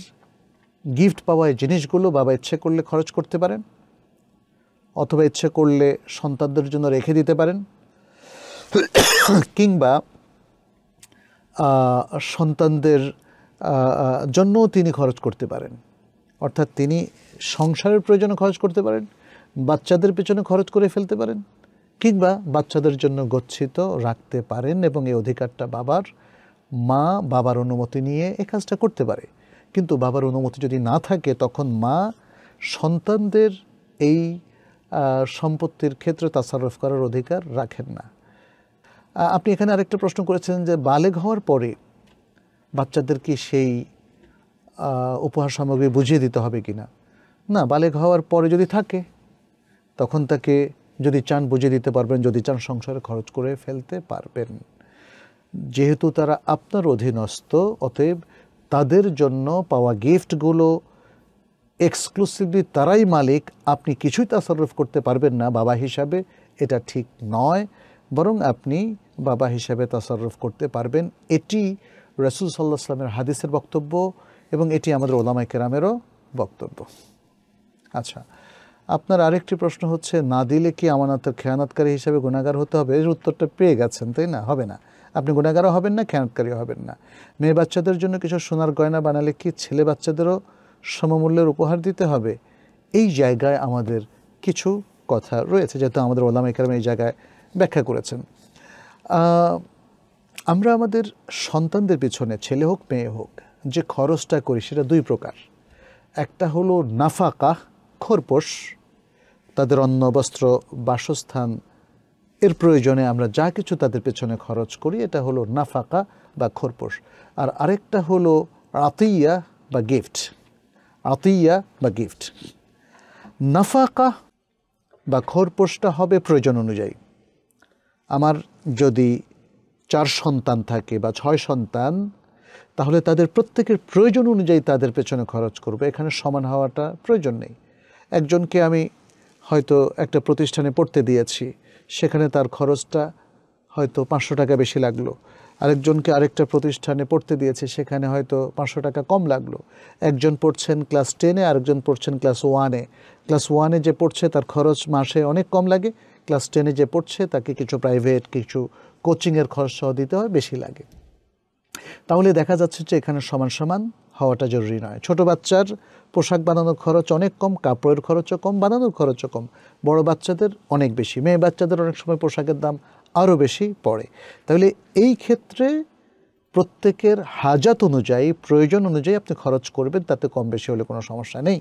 গিফট পাওয়া এই জিনিসগুলো বাবা ইচ্ছে করলে খরচ করতে পারেন অথবা ইচ্ছে করলে সন্তানদের জন্য রেখে দিতে পারেন কিংবা সন্তানদের জন্য তিনি খরচ করতে পারেন অর্থাৎ তিনি সংসারের প্রয়োজনে খরচ করতে পারেন বাচ্চাদের পেছনে খরচ করে ফেলতে পারেন কিংবা বাচ্চাদের জন্য গচ্ছিত রাখতে পারেন এবং এই অধিকারটা বাবার মা বাবার অনুমতি নিয়ে এ কাজটা করতে পারে কিন্তু বাবার অনুমতি যদি না থাকে তখন মা সন্তানদের এই সম্পত্তির ক্ষেত্রে তাসারফ করার অধিকার রাখেন না আপনি এখানে আরেকটা প্রশ্ন করেছেন যে বালেগ হওয়ার পরে বাচ্চাদের কি সেই উপহার সামগ্রী বুঝিয়ে দিতে হবে কি না না বালেগ হওয়ার পরে যদি থাকে তখন তাকে যদি চান বুঝিয়ে দিতে পারবেন যদি চান সংসারে খরচ করে ফেলতে পারবেন যেহেতু তারা আপনার অধীনস্থ অতএব তাদের জন্য পাওয়া গিফটগুলো এক্সক্লুসিভলি তারাই মালিক আপনি কিছুই তাসারুফ করতে পারবেন না বাবা হিসাবে এটা ঠিক নয় বরং আপনি বাবা হিসাবে তাসারুফ করতে পারবেন এটি রসুল সাল্লাহ সাল্লামের হাদিসের বক্তব্য এবং এটি আমাদের ওলামাই কেরামেরও বক্তব্য আচ্ছা আপনার আরেকটি প্রশ্ন হচ্ছে না দিলে কি আমানতের খেয়ানাতকারী হিসাবে গুণাগার হতে হবে এর উত্তরটা পেয়ে গেছেন তাই না হবে না আপনি গুণাগারও হবেন না খেয়ানতকারীও হবেন না মেয়ে বাচ্চাদের জন্য কিছু সোনার গয়না বানালে কি ছেলে বাচ্চাদেরও সমমূল্যের উপহার দিতে হবে এই জায়গায় আমাদের কিছু কথা রয়েছে যেহেতু আমাদের ওলাম একরম এই জায়গায় ব্যাখ্যা করেছেন আমরা আমাদের সন্তানদের পিছনে ছেলে হোক মেয়ে হোক যে খরচটা করি সেটা দুই প্রকার একটা হলো নাফাকা খরপোশ তাদের অন্ন বস্ত্র বাসস্থান এর প্রয়োজনে আমরা যা কিছু তাদের পেছনে খরচ করি এটা হলো নাফাকা বা খোরপোশ আর আরেকটা হলো আতিয়া বা গিফট আতিয়া বা গিফট নাফাকা বা খোরপোশটা হবে প্রয়োজন অনুযায়ী আমার যদি চার সন্তান থাকে বা ছয় সন্তান তাহলে তাদের প্রত্যেকের প্রয়োজন অনুযায়ী তাদের পেছনে খরচ করবে এখানে সমান হওয়াটা প্রয়োজন নেই একজনকে আমি হয়তো একটা প্রতিষ্ঠানে পড়তে দিয়েছি সেখানে তার খরচটা হয়তো পাঁচশো টাকা বেশি লাগলো আরেকজনকে আরেকটা প্রতিষ্ঠানে পড়তে দিয়েছে সেখানে হয়তো পাঁচশো টাকা কম লাগলো একজন পড়ছেন ক্লাস টেনে আরেকজন পড়ছেন ক্লাস ওয়ানে ক্লাস ওয়ানে যে পড়ছে তার খরচ মাসে অনেক কম লাগে ক্লাস টেনে যে পড়ছে তাকে কিছু প্রাইভেট কিছু কোচিংয়ের খরচ সহ দিতে হয় বেশি লাগে তাহলে দেখা যাচ্ছে যে এখানে সমান সমান হওয়াটা জরুরি নয় ছোট বাচ্চার পোশাক বানানোর খরচ অনেক কম কাপড়ের খরচও কম বানানোর খরচও কম বড় বাচ্চাদের অনেক বেশি মেয়ে বাচ্চাদের অনেক সময় পোশাকের দাম আরও বেশি পড়ে তাহলে এই ক্ষেত্রে প্রত্যেকের হাজাত অনুযায়ী প্রয়োজন অনুযায়ী আপনি খরচ করবেন তাতে কম বেশি হলে কোনো সমস্যা নেই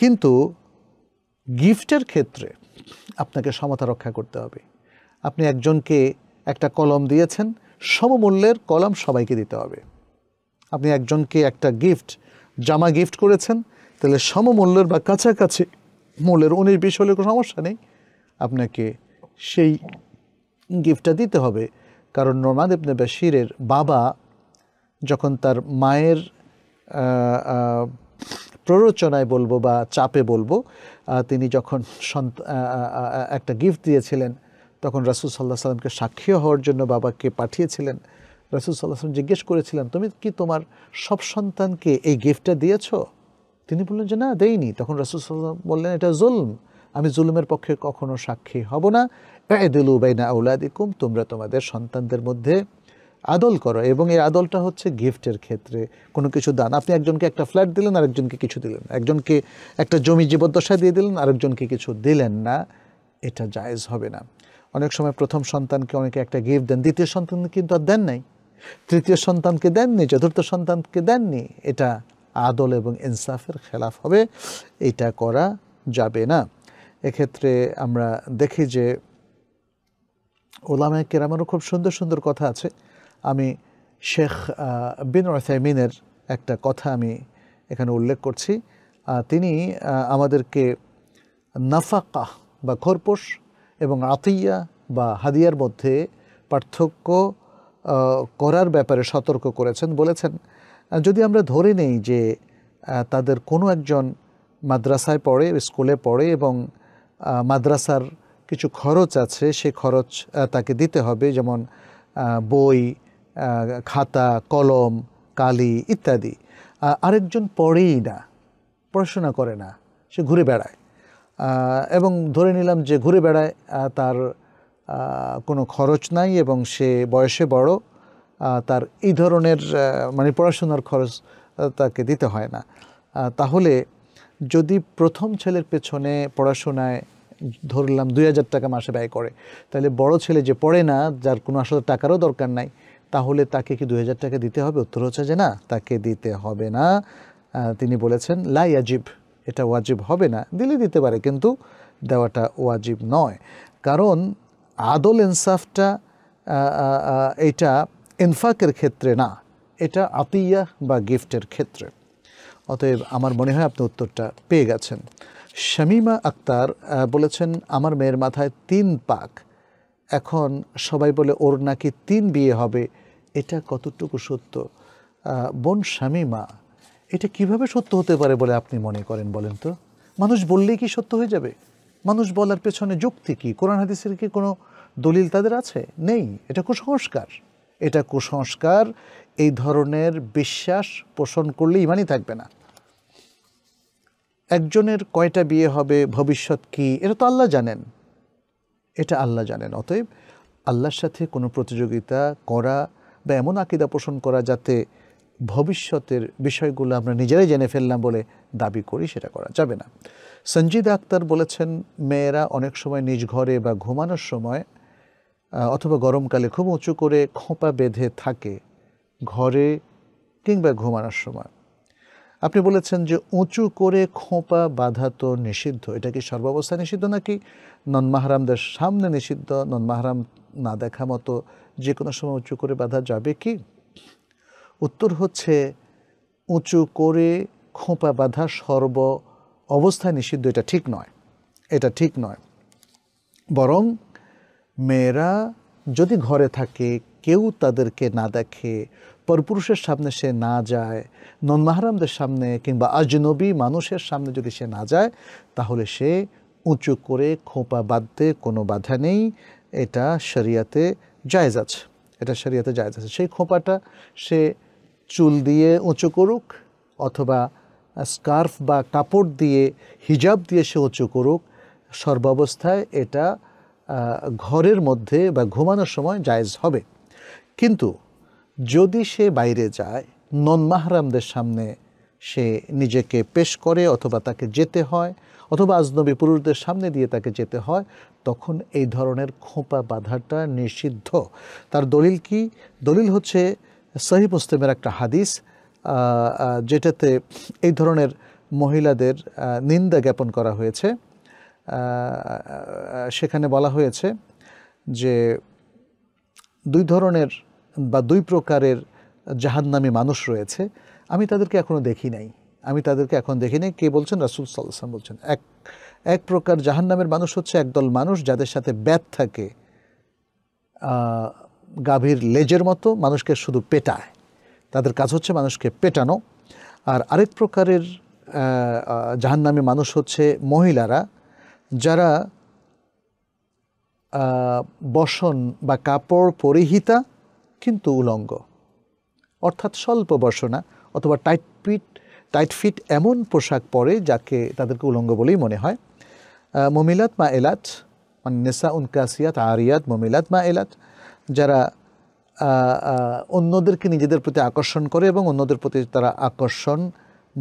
কিন্তু গিফটের ক্ষেত্রে আপনাকে সমতা রক্ষা করতে হবে আপনি একজনকে একটা কলম দিয়েছেন সমমূল্যের কলম সবাইকে দিতে হবে আপনি একজনকে একটা গিফট জামা গিফট করেছেন তাহলে সমমূল্যের বা কাছাকাছি মূল্যের উনিশ বিশ হলে কোনো সমস্যা নেই আপনাকে সেই গিফটটা দিতে হবে কারণ নোমাদ ইবনে শিরের বাবা যখন তার মায়ের প্ররোচনায় বলবো বা চাপে বলবো তিনি যখন একটা গিফট দিয়েছিলেন তখন রাসুল সাল্লাহ সাল্লামকে সাক্ষী হওয়ার জন্য বাবাকে পাঠিয়েছিলেন রাসুল সাল্লাহাম জিজ্ঞেস করেছিলেন তুমি কি তোমার সব সন্তানকে এই গিফটটা দিয়েছ তিনি বললেন যে না দেইনি তখন রাসুল সাল্লাম বললেন এটা জুলম আমি জুলুমের পক্ষে কখনো সাক্ষী হব না না বাইনা আউলাদিকুম তোমরা তোমাদের সন্তানদের মধ্যে আদল করো এবং এই আদলটা হচ্ছে গিফটের ক্ষেত্রে কোনো কিছু দান আপনি একজনকে একটা ফ্ল্যাট দিলেন আরেকজনকে কিছু দিলেন একজনকে একটা জমি জীবদ্দশা দিয়ে দিলেন আরেকজনকে কিছু দিলেন না এটা জায়েজ হবে না অনেক সময় প্রথম সন্তানকে অনেকে একটা গিফট দেন দ্বিতীয় সন্তানকে কিন্তু আর দেন নাই তৃতীয় সন্তানকে দেননি চতুর্থ সন্তানকে দেননি এটা আদল এবং ইনসাফের খেলাফ হবে এটা করা যাবে না এক্ষেত্রে আমরা দেখি যে ওলামায় কেরামেরও খুব সুন্দর সুন্দর কথা আছে আমি শেখ বিন রসাইমিনের একটা কথা আমি এখানে উল্লেখ করছি তিনি আমাদেরকে নাফাকা বা খরপোশ এবং আতিয়া বা হাদিয়ার মধ্যে পার্থক্য করার ব্যাপারে সতর্ক করেছেন বলেছেন যদি আমরা ধরে নেই যে তাদের কোনো একজন মাদ্রাসায় পড়ে স্কুলে পড়ে এবং মাদ্রাসার কিছু খরচ আছে সে খরচ তাকে দিতে হবে যেমন বই খাতা কলম কালি ইত্যাদি আরেকজন পড়েই না পড়াশোনা করে না সে ঘুরে বেড়ায় এবং ধরে নিলাম যে ঘুরে বেড়ায় তার কোনো খরচ নাই এবং সে বয়সে বড় তার এই ধরনের মানে পড়াশোনার খরচ তাকে দিতে হয় না তাহলে যদি প্রথম ছেলের পেছনে পড়াশোনায় ধরলাম দুই হাজার টাকা মাসে ব্যয় করে তাহলে বড় ছেলে যে পড়ে না যার কোনো আসলে টাকারও দরকার নাই তাহলে তাকে কি দুই হাজার টাকা দিতে হবে উত্তর হচ্ছে যে না তাকে দিতে হবে না তিনি বলেছেন লাই আজিব এটা ওয়াজিব হবে না দিলে দিতে পারে কিন্তু দেওয়াটা ওয়াজিব নয় কারণ আদল ইনসাফটা এটা ইনফাকের ক্ষেত্রে না এটা আতিয়া বা গিফটের ক্ষেত্রে অতএব আমার মনে হয় আপনি উত্তরটা পেয়ে গেছেন শামিমা আক্তার বলেছেন আমার মেয়ের মাথায় তিন পাক এখন সবাই বলে ওর নাকি তিন বিয়ে হবে এটা কতটুকু সত্য বোন শামিমা এটা কিভাবে সত্য হতে পারে বলে আপনি মনে করেন বলেন তো মানুষ বললেই কি সত্য হয়ে যাবে মানুষ বলার পেছনে যুক্তি কি কোরআন হাদিসের কি কোনো দলিল তাদের আছে নেই এটা কুসংস্কার এটা কুসংস্কার এই ধরনের বিশ্বাস পোষণ করলে ইমানই থাকবে না একজনের কয়টা বিয়ে হবে ভবিষ্যৎ কি এটা তো আল্লাহ জানেন এটা আল্লাহ জানেন অতএব আল্লাহর সাথে কোনো প্রতিযোগিতা করা বা এমন আকিদা পোষণ করা যাতে ভবিষ্যতের বিষয়গুলো আমরা নিজেরাই জেনে ফেললাম বলে দাবি করি সেটা করা যাবে না সঞ্জিদ আক্তার বলেছেন মেয়েরা অনেক সময় নিজ ঘরে বা ঘুমানোর সময় অথবা গরমকালে খুব উঁচু করে খোঁপা বেঁধে থাকে ঘরে কিংবা ঘুমানোর সময় আপনি বলেছেন যে উঁচু করে খোঁপা বাঁধা তো নিষিদ্ধ এটা কি সর্বাবস্থা নিষিদ্ধ নাকি নন মাহারামদের সামনে নিষিদ্ধ নন মাহারাম না দেখা মতো যে কোনো সময় উঁচু করে বাঁধা যাবে কি উত্তর হচ্ছে উঁচু করে খোঁপা বাঁধা সর্ব অবস্থায় নিষিদ্ধ এটা ঠিক নয় এটা ঠিক নয় বরং মেয়েরা যদি ঘরে থাকে কেউ তাদেরকে না দেখে পরপুরুষের সামনে সে না যায় নন্মাহারামদের সামনে কিংবা আজনবী মানুষের সামনে যদি সে না যায় তাহলে সে উঁচু করে খোঁপা বাঁধতে কোনো বাধা নেই এটা শরিয়াতে জায়জ আছে এটা শরিয়াতে জায়জ আছে সেই খোঁপাটা সে চুল দিয়ে উঁচু করুক অথবা স্কার্ফ বা কাপড় দিয়ে হিজাব দিয়ে সে উঁচু করুক সর্বাবস্থায় এটা ঘরের মধ্যে বা ঘুমানোর সময় জায়জ হবে কিন্তু যদি সে বাইরে যায় নন মাহরামদের সামনে সে নিজেকে পেশ করে অথবা তাকে যেতে হয় অথবা আজনবী পুরুষদের সামনে দিয়ে তাকে যেতে হয় তখন এই ধরনের খোঁপা বাধাটা নিষিদ্ধ তার দলিল কি দলিল হচ্ছে সহি মুসলিমের একটা হাদিস যেটাতে এই ধরনের মহিলাদের নিন্দা জ্ঞাপন করা হয়েছে সেখানে বলা হয়েছে যে দুই ধরনের বা দুই প্রকারের জাহান্নামী মানুষ রয়েছে আমি তাদেরকে এখনও দেখি নাই আমি তাদেরকে এখন দেখি নাই কে বলছেন রাসুল সাল্লাম বলছেন এক এক প্রকার জাহান্নামের মানুষ হচ্ছে একদল মানুষ যাদের সাথে ব্যাথ থাকে গাভীর লেজের মতো মানুষকে শুধু পেটায় তাদের কাজ হচ্ছে মানুষকে পেটানো আর আরেক প্রকারের জাহান্নামী মানুষ হচ্ছে মহিলারা যারা বসন বা কাপড় পরিহিতা কিন্তু উলঙ্গ অর্থাৎ স্বল্প বসনা অথবা টাইট ফিট টাইট ফিট এমন পোশাক পরে যাকে তাদেরকে উলঙ্গ বলেই মনে হয় মমিলাত মা এলাত মানে নেসা উনকাসিয়াত আরিয়াত মমিলাত মা এলাত যারা অন্যদেরকে নিজেদের প্রতি আকর্ষণ করে এবং অন্যদের প্রতি তারা আকর্ষণ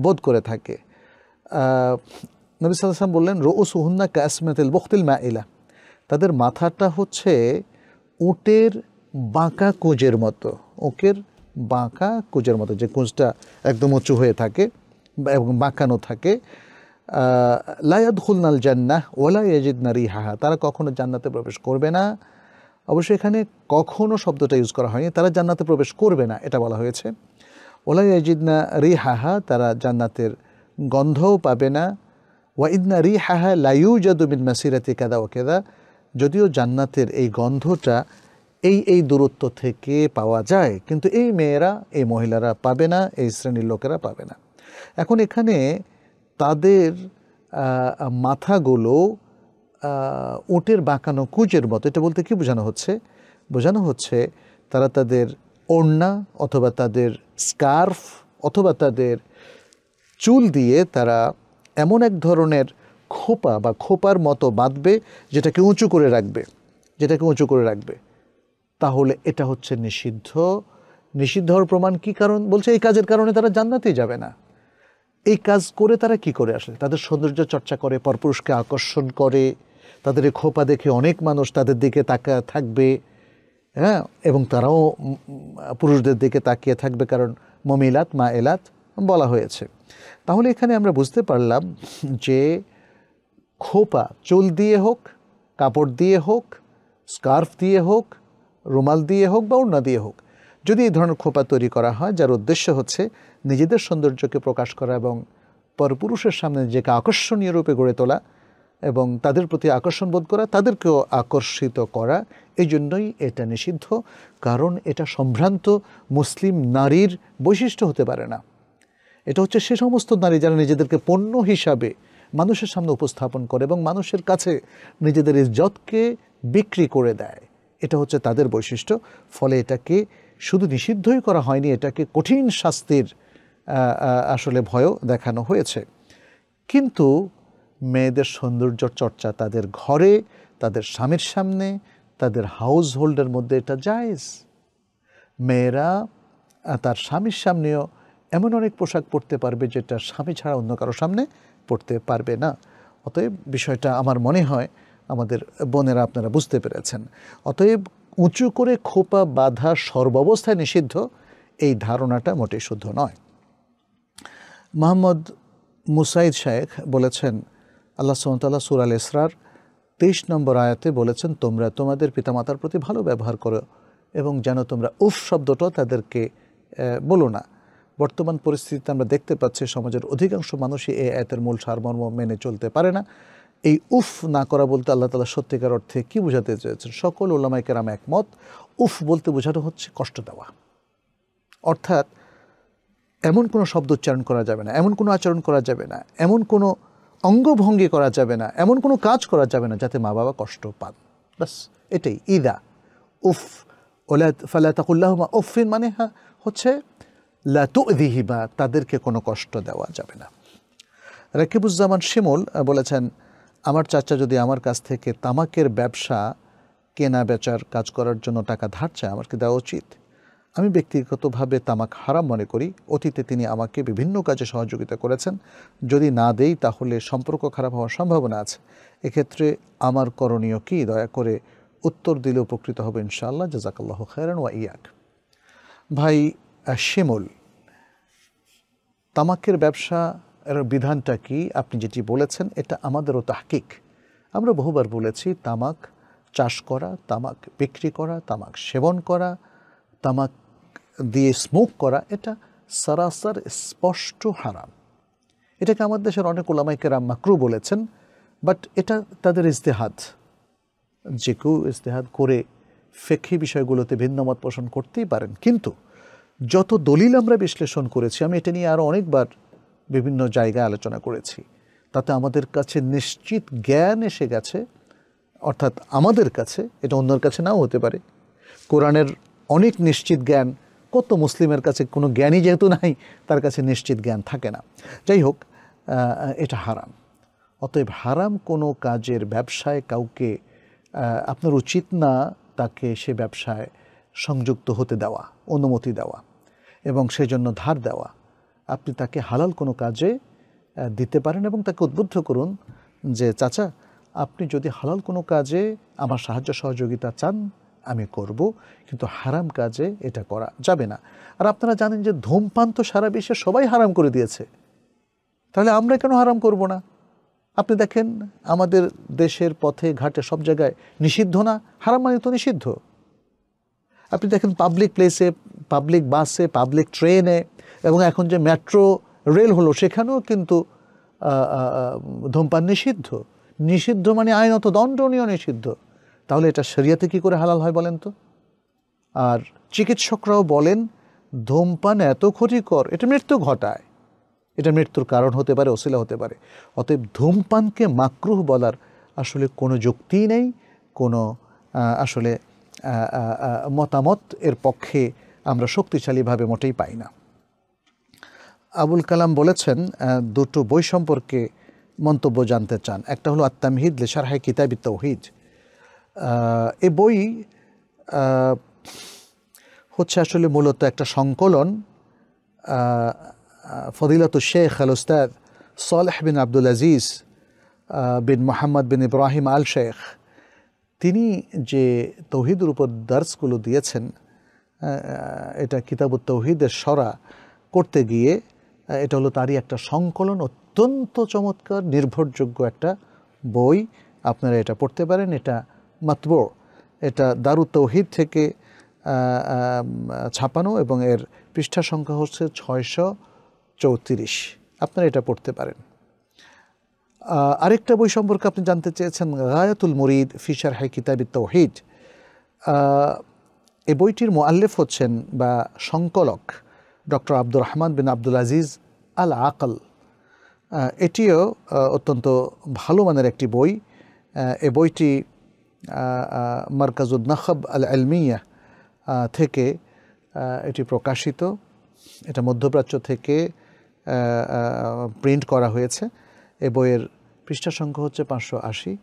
বোধ করে থাকে নবী সালাম বললেন রোস উহুন্না কাসমেতেল বখতিল মা ইলা তাদের মাথাটা হচ্ছে উটের বাঁকা কুঁজের মতো ওকের বাঁকা কুঁজের মতো যে কুঁজটা একদম উঁচু হয়ে থাকে এবং বাঁকানো থাকে লায়াদ খুলনাল জান্নাহ ওলা ইয়াজিদ নারী হাহা তারা কখনো জান্নাতে প্রবেশ করবে না অবশ্য এখানে কখনও শব্দটা ইউজ করা হয়নি তারা জান্নাতে প্রবেশ করবে না এটা বলা হয়েছে ওলা ইয়াজিদনা রি হাহা তারা জান্নাতের গন্ধও পাবে না ওয়াইদনা রি হাহা লাইউ জাদুবিন মাসিরাতে কেদা ও কেদা যদিও জান্নাতের এই গন্ধটা এই এই দূরত্ব থেকে পাওয়া যায় কিন্তু এই মেয়েরা এই মহিলারা পাবে না এই শ্রেণীর লোকেরা পাবে না এখন এখানে তাদের মাথাগুলো ওটের বাঁকানো কুজের মতো এটা বলতে কি বোঝানো হচ্ছে বোঝানো হচ্ছে তারা তাদের ওড়না অথবা তাদের স্কার্ফ অথবা তাদের চুল দিয়ে তারা এমন এক ধরনের খোপা বা খোপার মতো বাঁধবে যেটাকে উঁচু করে রাখবে যেটাকে উঁচু করে রাখবে তাহলে এটা হচ্ছে নিষিদ্ধ নিষিদ্ধ হওয়ার প্রমাণ কি কারণ বলছে এই কাজের কারণে তারা জান্নাতেই যাবে না এই কাজ করে তারা কি করে আসলে তাদের সৌন্দর্য চর্চা করে পরপুরুষকে আকর্ষণ করে তাদের এই খোপা দেখে অনেক মানুষ তাদের দিকে তাকা থাকবে হ্যাঁ এবং তারাও পুরুষদের দিকে তাকিয়ে থাকবে কারণ মমিলাত মা এলাত বলা হয়েছে তাহলে এখানে আমরা বুঝতে পারলাম যে খোপা চুল দিয়ে হোক কাপড় দিয়ে হোক স্কার্ফ দিয়ে হোক রুমাল দিয়ে হোক বা ওড়না দিয়ে হোক যদি এই ধরনের খোপা তৈরি করা হয় যার উদ্দেশ্য হচ্ছে নিজেদের সৌন্দর্যকে প্রকাশ করা এবং পরপুরুষের সামনে নিজেকে আকর্ষণীয় রূপে গড়ে তোলা এবং তাদের প্রতি আকর্ষণ বোধ করা তাদেরকেও আকর্ষিত করা এই জন্যই এটা নিষিদ্ধ কারণ এটা সম্ভ্রান্ত মুসলিম নারীর বৈশিষ্ট্য হতে পারে না এটা হচ্ছে সে সমস্ত নারী যারা নিজেদেরকে পণ্য হিসাবে মানুষের সামনে উপস্থাপন করে এবং মানুষের কাছে নিজেদের ইজ্জতকে বিক্রি করে দেয় এটা হচ্ছে তাদের বৈশিষ্ট্য ফলে এটাকে শুধু নিষিদ্ধই করা হয়নি এটাকে কঠিন শাস্তির আসলে ভয়ও দেখানো হয়েছে কিন্তু মেয়েদের সৌন্দর্য চর্চা তাদের ঘরে তাদের স্বামীর সামনে তাদের হাউস হোল্ডের মধ্যে এটা জায়েজ মেয়েরা তার স্বামীর সামনেও এমন অনেক পোশাক পরতে পারবে যেটা স্বামী ছাড়া অন্য কারো সামনে পড়তে পারবে না অতএব বিষয়টা আমার মনে হয় আমাদের বোনেরা আপনারা বুঝতে পেরেছেন অতএব উঁচু করে খোপা বাধা সর্বাবস্থায় নিষিদ্ধ এই ধারণাটা মোটেই শুদ্ধ নয় মোহাম্মদ মুসাইদ শায়েখ বলেছেন আল্লাহ সোহতাল্লাহ সুরাল ইসরার তেইশ নম্বর আয়াতে বলেছেন তোমরা তোমাদের পিতামাতার প্রতি ভালো ব্যবহার করো এবং যেন তোমরা উফ শব্দটা তাদেরকে বলো না বর্তমান পরিস্থিতিতে আমরা দেখতে পাচ্ছি সমাজের অধিকাংশ মানুষই এই আয়াতের মূল সারমর্ম মেনে চলতে পারে না এই উফ না করা বলতে আল্লাহ তালা সত্যিকার অর্থে কি বোঝাতে চেয়েছেন সকল ওলামায় আমি একমত উফ বলতে বোঝানো হচ্ছে কষ্ট দেওয়া অর্থাৎ এমন কোনো শব্দ উচ্চারণ করা যাবে না এমন কোনো আচরণ করা যাবে না এমন কোনো অঙ্গভঙ্গি করা যাবে না এমন কোনো কাজ করা যাবে না যাতে মা বাবা কষ্ট পান বাস এটাই ইদা উফ ওলা ফালা উফিন মানে হচ্ছে লাতুদিহিমা তাদেরকে কোনো কষ্ট দেওয়া যাবে না রাকিবুজ্জামান শিমুল বলেছেন আমার চাচা যদি আমার কাছ থেকে তামাকের ব্যবসা কেনা বেচার কাজ করার জন্য টাকা ধার চায় আমাকে দেওয়া উচিত আমি ব্যক্তিগতভাবে তামাক হারাম মনে করি অতীতে তিনি আমাকে বিভিন্ন কাজে সহযোগিতা করেছেন যদি না দেই তাহলে সম্পর্ক খারাপ হওয়ার সম্ভাবনা আছে এক্ষেত্রে আমার করণীয় কি দয়া করে উত্তর দিলে উপকৃত হবে ইনশাআল্লাহ জাজাকাল্লাহ খায়রান ওয়া ইয়াক ভাই শিমুল তামাকের ব্যবসা এর বিধানটা কি আপনি যেটি বলেছেন এটা আমাদেরও তাহকিক আমরা বহুবার বলেছি তামাক চাষ করা তামাক বিক্রি করা তামাক সেবন করা তামাক দিয়ে স্মোক করা এটা সারাসার স্পষ্ট হারাম এটাকে আমাদের দেশের অনেক ওলামাইকেরাম মাকরু বলেছেন বাট এটা তাদের ইজতেহাদ যে কেউ ইজতেহাদ করে ফেকি বিষয়গুলোতে ভিন্নমত পোষণ করতেই পারেন কিন্তু যত দলিল আমরা বিশ্লেষণ করেছি আমি এটা নিয়ে আরও অনেকবার বিভিন্ন জায়গায় আলোচনা করেছি তাতে আমাদের কাছে নিশ্চিত জ্ঞান এসে গেছে অর্থাৎ আমাদের কাছে এটা অন্যের কাছে নাও হতে পারে কোরআনের অনেক নিশ্চিত জ্ঞান কত মুসলিমের কাছে কোনো জ্ঞানই যেহেতু নাই তার কাছে নিশ্চিত জ্ঞান থাকে না যাই হোক এটা হারাম অতএব হারাম কোনো কাজের ব্যবসায় কাউকে আপনার উচিত না তাকে সে ব্যবসায় সংযুক্ত হতে দেওয়া অনুমতি দেওয়া এবং সেজন্য ধার দেওয়া আপনি তাকে হালাল কোনো কাজে দিতে পারেন এবং তাকে উদ্বুদ্ধ করুন যে চাচা আপনি যদি হালাল কোনো কাজে আমার সাহায্য সহযোগিতা চান আমি করব কিন্তু হারাম কাজে এটা করা যাবে না আর আপনারা জানেন যে ধূমপান তো সারা বিশ্বে সবাই হারাম করে দিয়েছে তাহলে আমরা কেন হারাম করব না আপনি দেখেন আমাদের দেশের পথে ঘাটে সব জায়গায় নিষিদ্ধ না হারাম মানে তো নিষিদ্ধ আপনি দেখেন পাবলিক প্লেসে পাবলিক বাসে পাবলিক ট্রেনে এবং এখন যে মেট্রো রেল হলো সেখানেও কিন্তু ধূমপান নিষিদ্ধ নিষিদ্ধ মানে আইনত দণ্ডনীয় নিষিদ্ধ তাহলে এটা শরিয়াতে কি করে হালাল হয় বলেন তো আর চিকিৎসকরাও বলেন ধূমপান এত ক্ষতিকর এটা মৃত্যু ঘটায় এটা মৃত্যুর কারণ হতে পারে অশিলা হতে পারে অতএব ধূমপানকে মাকরুহ বলার আসলে কোনো যুক্তিই নেই কোনো আসলে মতামত এর পক্ষে আমরা শক্তিশালীভাবে মোটেই পাই না আবুল কালাম বলেছেন দুটো বই সম্পর্কে মন্তব্য জানতে চান একটা হলো আত্মামহিদ হায় কিতাবিত্ত ওহিদ এ বই হচ্ছে আসলে মূলত একটা সংকলন ফদিলত শেখ আল উস্তাদ সালেহ বিন আব্দুল আজিজ বিন মোহাম্মদ বিন ইব্রাহিম আল শেখ তিনি যে তৌহিদের উপর দার্সগুলো দিয়েছেন এটা কিতাব তৌহিদের সরা করতে গিয়ে এটা হলো তারই একটা সংকলন অত্যন্ত চমৎকার নির্ভরযোগ্য একটা বই আপনারা এটা পড়তে পারেন এটা মাতব এটা দারু তৌহিদ থেকে ছাপানো এবং এর পৃষ্ঠা সংখ্যা হচ্ছে ছয়শো চৌত্রিশ আপনারা এটা পড়তে পারেন আরেকটা বই সম্পর্কে আপনি জানতে চেয়েছেন গায়াতুল মুরিদ ফিশার হাই কিতাবি তৌহিদ এই বইটির মোয়াল্লেফ হচ্ছেন বা সংকলক doctor Abdur Rahman bin Abdul Aziz al Aql এটিও অত্যন্ত ভালো মানের একটি বই এ বইটি মার্কাজুদ নাখব আল আলমিয়া থেকে এটি প্রকাশিত এটা মধ্যপ্রাচ্য থেকে প্রিন্ট করা হয়েছে এ বইয়ের পৃষ্ঠা সংখ্যা হচ্ছে পাঁচশো আশি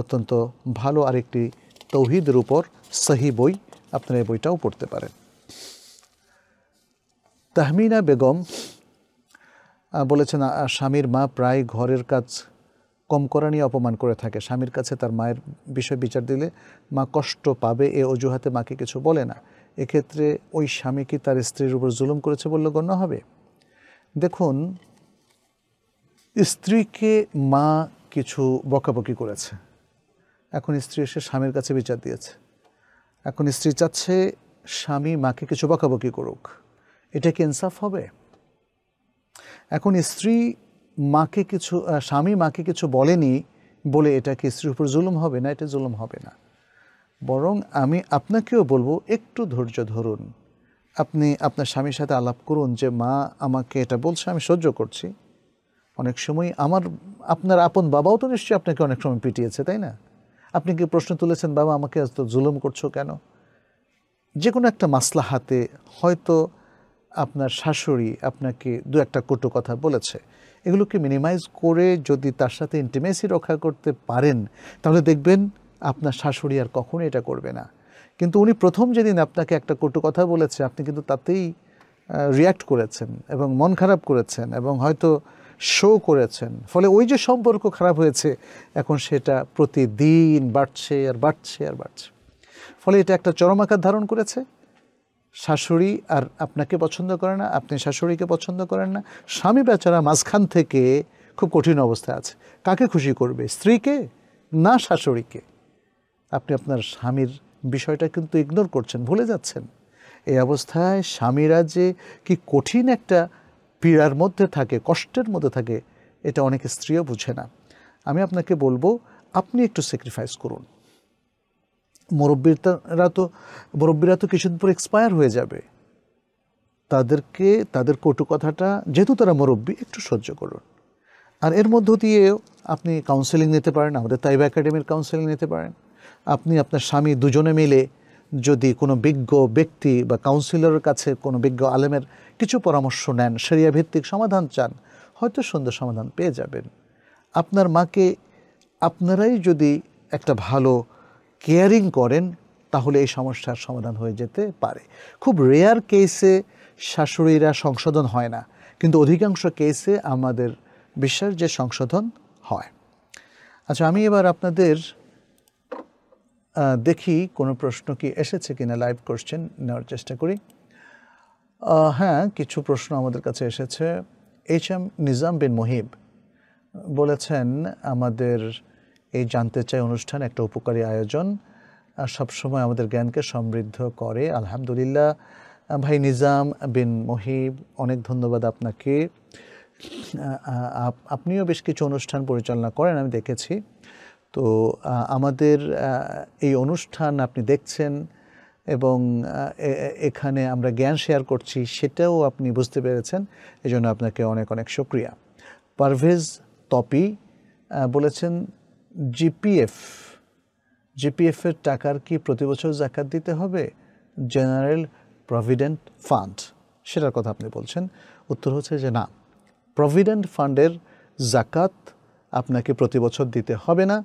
অত্যন্ত ভালো আরেকটি তৌহিদের উপর সহি বই আপনারা এই বইটাও পড়তে পারেন তাহমিনা বেগম বলেছেন স্বামীর মা প্রায় ঘরের কাজ কম করা নিয়ে অপমান করে থাকে স্বামীর কাছে তার মায়ের বিষয় বিচার দিলে মা কষ্ট পাবে এ অজুহাতে মাকে কিছু বলে না এক্ষেত্রে ওই স্বামী কি তার স্ত্রীর উপর জুলুম করেছে বললে গণ্য হবে দেখুন স্ত্রীকে মা কিছু বকাবকি করেছে এখন স্ত্রী এসে স্বামীর কাছে বিচার দিয়েছে এখন স্ত্রী চাচ্ছে স্বামী মাকে কিছু বকাবকি করুক এটা কি ইনসাফ হবে এখন স্ত্রী মাকে কিছু স্বামী মাকে কিছু বলেনি বলে এটা কি স্ত্রীর উপর জুলুম হবে না এটা জুলুম হবে না বরং আমি আপনাকেও বলবো একটু ধৈর্য ধরুন আপনি আপনার স্বামীর সাথে আলাপ করুন যে মা আমাকে এটা বলছে আমি সহ্য করছি অনেক সময় আমার আপনার আপন বাবাও তো নিশ্চয়ই আপনাকে অনেক সময় পিটিয়েছে তাই না আপনি কি প্রশ্ন তুলেছেন বাবা আমাকে এত জুলুম করছো কেন যে কোনো একটা মাসলা হাতে হয়তো আপনার শাশুড়ি আপনাকে দু একটা কটু কথা বলেছে এগুলোকে মিনিমাইজ করে যদি তার সাথে ইন্টিমেসি রক্ষা করতে পারেন তাহলে দেখবেন আপনার শাশুড়ি আর কখনো এটা করবে না কিন্তু উনি প্রথম যেদিন আপনাকে একটা কটু কথা বলেছে আপনি কিন্তু তাতেই রিয়্যাক্ট করেছেন এবং মন খারাপ করেছেন এবং হয়তো শো করেছেন ফলে ওই যে সম্পর্ক খারাপ হয়েছে এখন সেটা প্রতিদিন বাড়ছে আর বাড়ছে আর বাড়ছে ফলে এটা একটা চরম আকার ধারণ করেছে শাশুড়ি আর আপনাকে পছন্দ করে না আপনি শাশুড়িকে পছন্দ করেন না স্বামী বেচারা মাঝখান থেকে খুব কঠিন অবস্থায় আছে কাকে খুশি করবে স্ত্রীকে না শাশুড়িকে আপনি আপনার স্বামীর বিষয়টা কিন্তু ইগনোর করছেন ভুলে যাচ্ছেন এই অবস্থায় স্বামীরা যে কি কঠিন একটা পীড়ার মধ্যে থাকে কষ্টের মধ্যে থাকে এটা অনেকে স্ত্রীও বুঝে না আমি আপনাকে বলবো আপনি একটু স্যাক্রিফাইস করুন মুরব্বীরা তো মুরব্বীরা তো কিছুদিন পর এক্সপায়ার হয়ে যাবে তাদেরকে তাদের কটু কথাটা যেহেতু তারা মুরব্বী একটু সহ্য করুন আর এর মধ্য দিয়ে আপনি কাউন্সেলিং নিতে পারেন আমাদের তাইব একাডেমির কাউন্সেলিং নিতে পারেন আপনি আপনার স্বামী দুজনে মিলে যদি কোনো বিজ্ঞ ব্যক্তি বা কাউন্সিলরের কাছে কোনো বিজ্ঞ আলেমের কিছু পরামর্শ নেন সেরিয়া ভিত্তিক সমাধান চান হয়তো সুন্দর সমাধান পেয়ে যাবেন আপনার মাকে আপনারাই যদি একটা ভালো কেয়ারিং করেন তাহলে এই সমস্যার সমাধান হয়ে যেতে পারে খুব রেয়ার কেসে শাশুড়িরা সংশোধন হয় না কিন্তু অধিকাংশ কেসে আমাদের বিশ্বাস যে সংশোধন হয় আচ্ছা আমি এবার আপনাদের দেখি কোনো প্রশ্ন কি এসেছে কিনা লাইভ কোশ্চেন নেওয়ার চেষ্টা করি হ্যাঁ কিছু প্রশ্ন আমাদের কাছে এসেছে এইচ এম নিজাম বিন মুহিব বলেছেন আমাদের এই জানতে চাই অনুষ্ঠান একটা উপকারী আয়োজন সবসময় আমাদের জ্ঞানকে সমৃদ্ধ করে আলহামদুলিল্লাহ ভাই নিজাম বিন মহিব অনেক ধন্যবাদ আপনাকে আপনিও বেশ কিছু অনুষ্ঠান পরিচালনা করেন আমি দেখেছি তো আমাদের এই অনুষ্ঠান আপনি দেখছেন এবং এখানে আমরা জ্ঞান শেয়ার করছি সেটাও আপনি বুঝতে পেরেছেন এজন্য আপনাকে অনেক অনেক শুক্রিয়া পারভেজ তপি বলেছেন জিপিএফ জিপিএফের টাকার কি প্রতি বছর জাকাত দিতে হবে জেনারেল প্রভিডেন্ট ফান্ড সেটার কথা আপনি বলছেন উত্তর হচ্ছে যে না প্রভিডেন্ট ফান্ডের জাকাত আপনাকে প্রতি বছর দিতে হবে না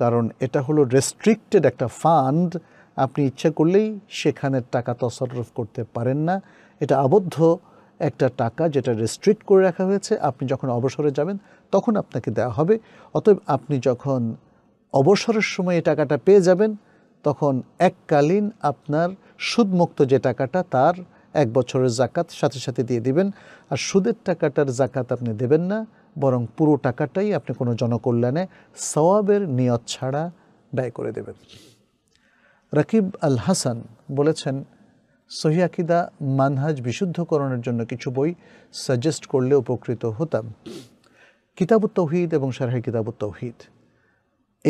কারণ এটা হলো রেস্ট্রিক্টেড একটা ফান্ড আপনি ইচ্ছা করলেই সেখানে টাকা তসরফ করতে পারেন না এটা আবদ্ধ একটা টাকা যেটা রেস্ট্রিক্ট করে রাখা হয়েছে আপনি যখন অবসরে যাবেন তখন আপনাকে দেওয়া হবে অতএব আপনি যখন অবসরের সময় এই টাকাটা পেয়ে যাবেন তখন এককালীন আপনার সুদমুক্ত যে টাকাটা তার এক বছরের জাকাত সাথে সাথে দিয়ে দিবেন আর সুদের টাকাটার জাকাত আপনি দেবেন না বরং পুরো টাকাটাই আপনি কোনো জনকল্যাণে সওয়াবের নিয়ত ছাড়া ব্যয় করে দেবেন রাকিব আল হাসান বলেছেন সহিয়াকিদা মানহাজ বিশুদ্ধকরণের জন্য কিছু বই সাজেস্ট করলে উপকৃত হতাম কিতাবুত তৌহিদ এবং সারাহে কিতাবুত তৌহিদ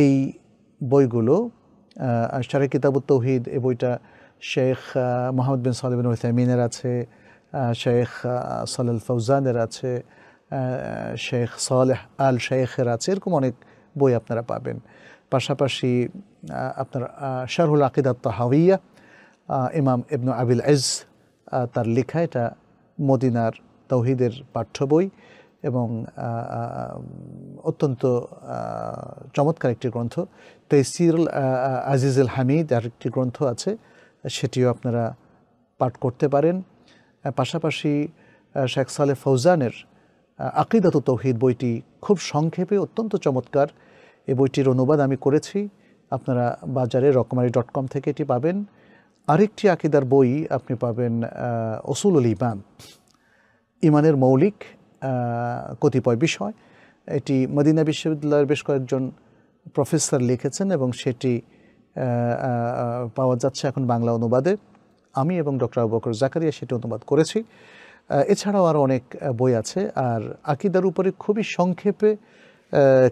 এই বইগুলো সারাহে কিতাবুত তৌহিদ এই বইটা শেখ মোহাম্মদ বিন সালিবিন ওসাইমিনের আছে শেখ সালাল ফৌজানের আছে শেখ সালেহ আল শেখের আছে এরকম অনেক বই আপনারা পাবেন পাশাপাশি আপনার শারহুল আকিদাত তাহাউইয়া ইমাম ইবনু আবিল এজ তার লেখা এটা মদিনার তৌহিদের পাঠ্য বই এবং অত্যন্ত চমৎকার একটি গ্রন্থ তেসিরুল আজিজুল হামিদ আর একটি গ্রন্থ আছে সেটিও আপনারা পাঠ করতে পারেন পাশাপাশি শেখ সালে ফৌজানের আকিদাত তৌহিদ বইটি খুব সংক্ষেপে অত্যন্ত চমৎকার এই বইটির অনুবাদ আমি করেছি আপনারা বাজারে রকমারি ডট কম থেকে এটি পাবেন আরেকটি আকিদার বই আপনি পাবেন অসুল ইমান ইমানের মৌলিক কতিপয় বিষয় এটি মদিনা বিশ্ববিদ্যালয়ের বেশ কয়েকজন প্রফেসর লিখেছেন এবং সেটি পাওয়া যাচ্ছে এখন বাংলা অনুবাদে আমি এবং ডক্টর আবুবকর জাকারিয়া সেটি অনুবাদ করেছি এছাড়াও আরও অনেক বই আছে আর আকিদার উপরে খুবই সংক্ষেপে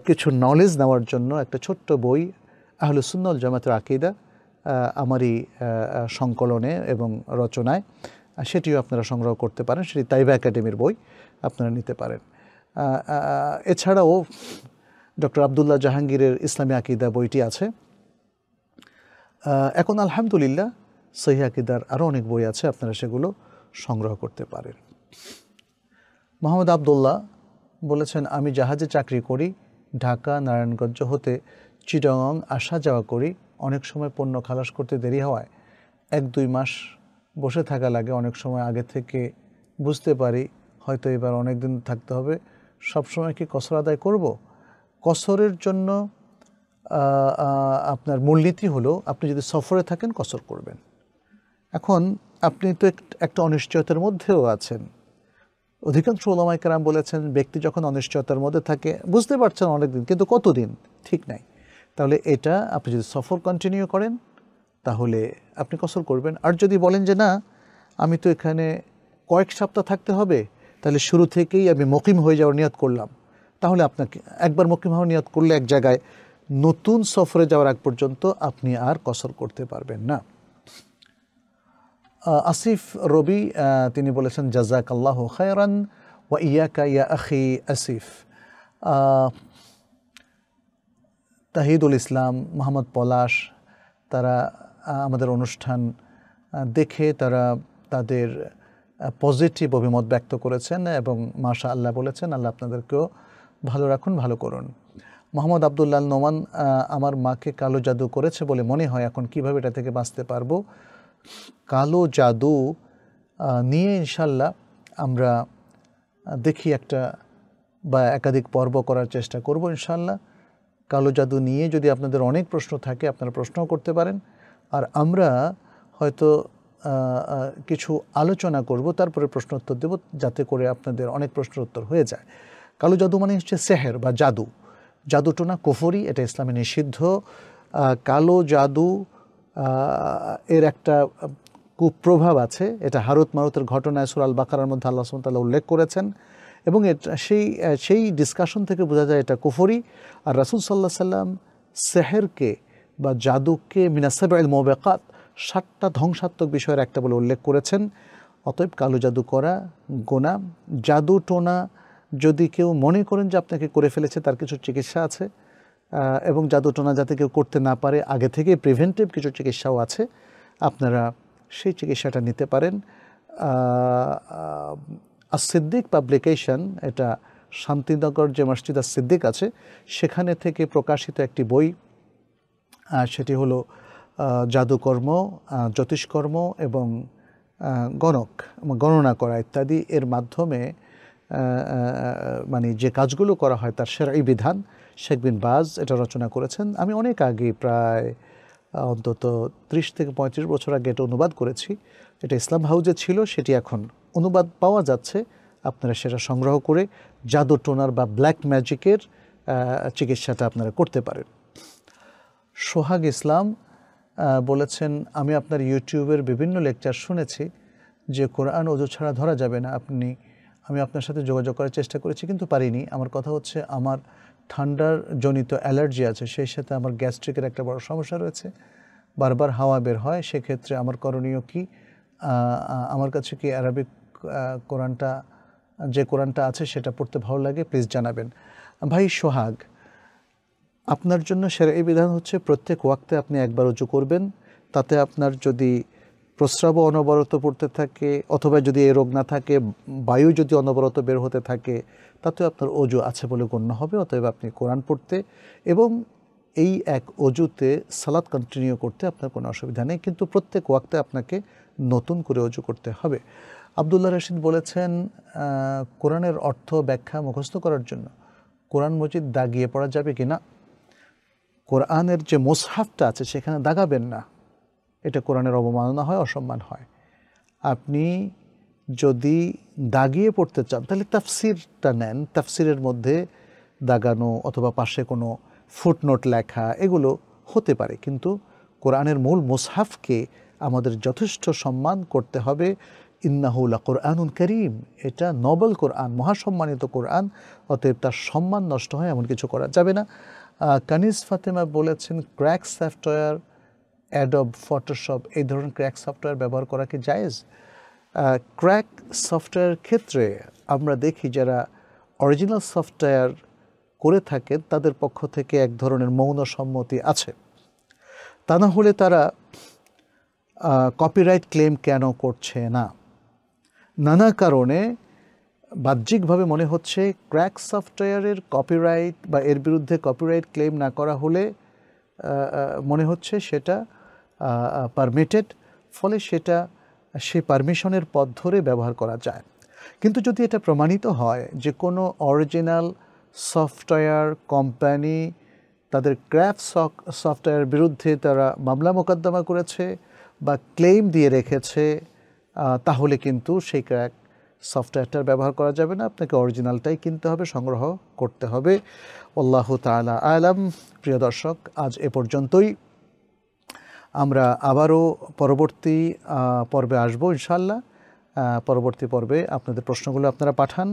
কিছু নলেজ নেওয়ার জন্য একটা ছোট্ট বই আহলে সুন্নল জামাতের আকিদা আমারই সংকলনে এবং রচনায় সেটিও আপনারা সংগ্রহ করতে পারেন সেটি তাইবা একাডেমির বই আপনারা নিতে পারেন এছাড়াও ডক্টর আবদুল্লাহ জাহাঙ্গীরের ইসলামী আকিদা বইটি আছে এখন আলহামদুলিল্লাহ সহি আকিদার আরও অনেক বই আছে আপনারা সেগুলো সংগ্রহ করতে পারেন মোহাম্মদ আবদুল্লাহ বলেছেন আমি জাহাজে চাকরি করি ঢাকা নারায়ণগঞ্জ হতে চিটংং আসা যাওয়া করি অনেক সময় পণ্য খালাস করতে দেরি হওয়ায় এক দুই মাস বসে থাকা লাগে অনেক সময় আগে থেকে বুঝতে পারি হয়তো এবার অনেক দিন থাকতে হবে সব সময় কি কসর আদায় করব। কসরের জন্য আপনার মূলনীতি হলো আপনি যদি সফরে থাকেন কসর করবেন এখন আপনি তো একটা অনিশ্চয়তার মধ্যেও আছেন অধিকাংশ ওলামাই কারাম বলেছেন ব্যক্তি যখন অনিশ্চয়তার মধ্যে থাকে বুঝতে পারছেন অনেকদিন কিন্তু কতদিন ঠিক নাই তাহলে এটা আপনি যদি সফর কন্টিনিউ করেন তাহলে আপনি কসর করবেন আর যদি বলেন যে না আমি তো এখানে কয়েক সপ্তাহ থাকতে হবে তাহলে শুরু থেকেই আমি মকিম হয়ে যাওয়ার নিয়ত করলাম তাহলে আপনাকে একবার মকিম হওয়ার নিয়ত করলে এক জায়গায় নতুন সফরে যাওয়ার আগ পর্যন্ত আপনি আর কসর করতে পারবেন না আসিফ রবি তিনি বলেছেন জাজাক আল্লাহ খায়রান ওয়া ইয়াকা ইয়া আখি আসিফ তাহিদুল ইসলাম মোহাম্মদ পলাশ তারা আমাদের অনুষ্ঠান দেখে তারা তাদের পজিটিভ অভিমত ব্যক্ত করেছেন এবং মাশা আল্লাহ বলেছেন আল্লাহ আপনাদেরকেও ভালো রাখুন ভালো করুন মোহাম্মদ আবদুল্লাল নোমান আমার মাকে কালো জাদু করেছে বলে মনে হয় এখন কিভাবে এটা থেকে বাঁচতে পারবো কালো জাদু নিয়ে ইনশাল্লাহ আমরা দেখি একটা বা একাধিক পর্ব করার চেষ্টা করব ইনশাল্লাহ কালো জাদু নিয়ে যদি আপনাদের অনেক প্রশ্ন থাকে আপনারা প্রশ্নও করতে পারেন আর আমরা হয়তো কিছু আলোচনা করব তারপরে প্রশ্ন উত্তর দেব যাতে করে আপনাদের অনেক প্রশ্নের উত্তর হয়ে যায় কালো জাদু মানে হচ্ছে সেহের বা জাদু জাদুটোনা কোফরি এটা ইসলামে নিষিদ্ধ কালো জাদু এর একটা কুপ্রভাব আছে এটা হারত মারতের ঘটনায় সুরাল বাকারার মধ্যে আল্লাহ সুমতাল্লাহ উল্লেখ করেছেন এবং এটা সেই সেই ডিসকাশন থেকে বোঝা যায় এটা কুফরি আর রাসুল সাল্লাহ সাল্লাম সেহেরকে বা জাদুকে মিনাসাব আল মোবেকাত সাতটা ধ্বংসাত্মক বিষয়ের একটা বলে উল্লেখ করেছেন অতএব কালো জাদু করা গোনা জাদু টোনা যদি কেউ মনে করেন যে আপনাকে করে ফেলেছে তার কিছু চিকিৎসা আছে এবং জাদু টোনা যাতে কেউ করতে না পারে আগে থেকে প্রিভেন্টিভ কিছু চিকিৎসাও আছে আপনারা সেই চিকিৎসাটা নিতে পারেন সিদ্দিক পাবলিকেশন এটা শান্তিনগর যে মসজিদ সিদ্দিক আছে সেখানে থেকে প্রকাশিত একটি বই সেটি হলো জাদুকর্ম জ্যোতিষকর্ম এবং গণক গণনা করা ইত্যাদি এর মাধ্যমে মানে যে কাজগুলো করা হয় তার সেরাই বিধান শেখ বিন বাজ এটা রচনা করেছেন আমি অনেক আগে প্রায় অন্তত ত্রিশ থেকে পঁয়ত্রিশ বছর আগে এটা অনুবাদ করেছি এটা ইসলাম হাউজে ছিল সেটি এখন অনুবাদ পাওয়া যাচ্ছে আপনারা সেটা সংগ্রহ করে জাদু টোনার বা ব্ল্যাক ম্যাজিকের চিকিৎসাটা আপনারা করতে পারেন সোহাগ ইসলাম বলেছেন আমি আপনার ইউটিউবের বিভিন্ন লেকচার শুনেছি যে কোরআন ওজু ছাড়া ধরা যাবে না আপনি আমি আপনার সাথে যোগাযোগ করার চেষ্টা করেছি কিন্তু পারিনি আমার কথা হচ্ছে আমার ঠান্ডার জনিত অ্যালার্জি আছে সেই সাথে আমার গ্যাস্ট্রিকের একটা বড় সমস্যা রয়েছে বারবার হাওয়া বের হয় সেক্ষেত্রে আমার করণীয় কি আমার কাছে কি অ্যারাবিক কোরআনটা যে কোরআনটা আছে সেটা পড়তে ভালো লাগে প্লিজ জানাবেন ভাই সোহাগ আপনার জন্য সেরা এই বিধান হচ্ছে প্রত্যেক ওয়াক্তে আপনি একবার উঁচু করবেন তাতে আপনার যদি প্রস্রাব অনবরত পড়তে থাকে অথবা যদি এই রোগ না থাকে বায়ু যদি অনবরত বের হতে থাকে তাতে আপনার অজু আছে বলে গণ্য হবে অতএব আপনি কোরআন পড়তে এবং এই এক অজুতে সালাদ কন্টিনিউ করতে আপনার কোনো অসুবিধা নেই কিন্তু প্রত্যেক ওয়াক্তে আপনাকে নতুন করে অজু করতে হবে আবদুল্লাহ রশিদ বলেছেন কোরআনের অর্থ ব্যাখ্যা মুখস্থ করার জন্য কোরআন মজিদ দাগিয়ে পড়া যাবে কি না কোরআনের যে মোসহাফটা আছে সেখানে দাগাবেন না এটা কোরআনের অবমাননা হয় অসম্মান হয় আপনি যদি দাগিয়ে পড়তে চান তাহলে তাফসিরটা নেন তাফসিরের মধ্যে দাগানো অথবা পাশে কোনো ফুটনোট লেখা এগুলো হতে পারে কিন্তু কোরআনের মূল মোসহাফকে আমাদের যথেষ্ট সম্মান করতে হবে ইন্নাহুল্লা কোরআনুল করিম এটা নবল কোরআন মহাসম্মানিত কোরআন অতএব তার সম্মান নষ্ট হয় এমন কিছু করা যাবে না কানিজ ফাতেমা বলেছেন ক্র্যাক সফটওয়্যার অ্যাডব ফটোশপ এই ধরনের ক্র্যাক সফটওয়্যার ব্যবহার করা কি জায়েজ ক্র্যাক সফটওয়্যার ক্ষেত্রে আমরা দেখি যারা অরিজিনাল সফটওয়্যার করে থাকেন তাদের পক্ষ থেকে এক ধরনের মৌন সম্মতি আছে তা না হলে তারা কপিরাইট ক্লেম কেন করছে না নানা কারণে বাহ্যিকভাবে মনে হচ্ছে ক্র্যাক সফটওয়্যারের কপিরাইট বা এর বিরুদ্ধে কপিরাইট ক্লেম না করা হলে মনে হচ্ছে সেটা পারমিটেড ফলে সেটা সে পারমিশনের পথ ধরে ব্যবহার করা যায় কিন্তু যদি এটা প্রমাণিত হয় যে কোনো অরিজিনাল সফটওয়্যার কোম্পানি তাদের ক্র্যাফট সফটওয়্যার বিরুদ্ধে তারা মামলা মোকদ্দমা করেছে বা ক্লেম দিয়ে রেখেছে তাহলে কিন্তু সেই ক্র্যাক সফটওয়্যারটার ব্যবহার করা যাবে না আপনাকে অরিজিনালটাই কিনতে হবে সংগ্রহ করতে হবে আল্লাহ তালা আলাম প্রিয় দর্শক আজ এ পর্যন্তই আমরা আবারও পরবর্তী পর্বে আসব ইনশাল্লাহ পরবর্তী পর্বে আপনাদের প্রশ্নগুলো আপনারা পাঠান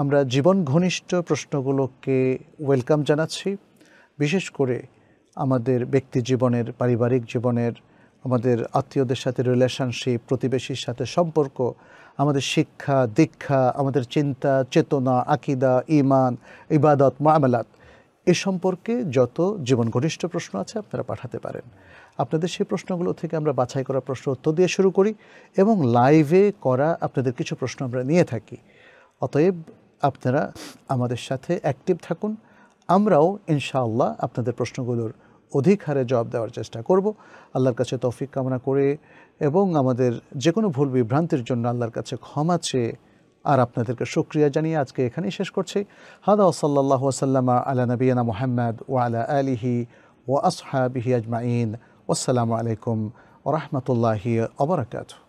আমরা জীবন ঘনিষ্ঠ প্রশ্নগুলোকে ওয়েলকাম জানাচ্ছি বিশেষ করে আমাদের ব্যক্তি জীবনের পারিবারিক জীবনের আমাদের আত্মীয়দের সাথে রিলেশনশিপ প্রতিবেশীর সাথে সম্পর্ক আমাদের শিক্ষা দীক্ষা আমাদের চিন্তা চেতনা আকিদা ইমান ইবাদত মামলাত এ সম্পর্কে যত জীবন ঘনিষ্ঠ প্রশ্ন আছে আপনারা পাঠাতে পারেন আপনাদের সেই প্রশ্নগুলো থেকে আমরা বাছাই করা প্রশ্ন উত্তর দিয়ে শুরু করি এবং লাইভে করা আপনাদের কিছু প্রশ্ন আমরা নিয়ে থাকি অতএব আপনারা আমাদের সাথে অ্যাক্টিভ থাকুন আমরাও ইনশাআল্লাহ আপনাদের প্রশ্নগুলোর অধিক হারে জবাব দেওয়ার চেষ্টা করব আল্লাহর কাছে তৌফিক কামনা করে এবং আমাদের যে কোনো ভুল বিভ্রান্তির জন্য আল্লাহর কাছে ক্ষমা চেয়ে আর আপনাদেরকে শুক্রিয়া জানিয়ে আজকে এখানেই শেষ করছি হাদা সাল্লাহ সাল্লামা আলা নবীনা মোহাম্মদ ও আলা আলিহি ও আসহাবিহি আজমাইন আসসালামু আলাইকুম ও রহমতুল্লাহি অবরাকাতু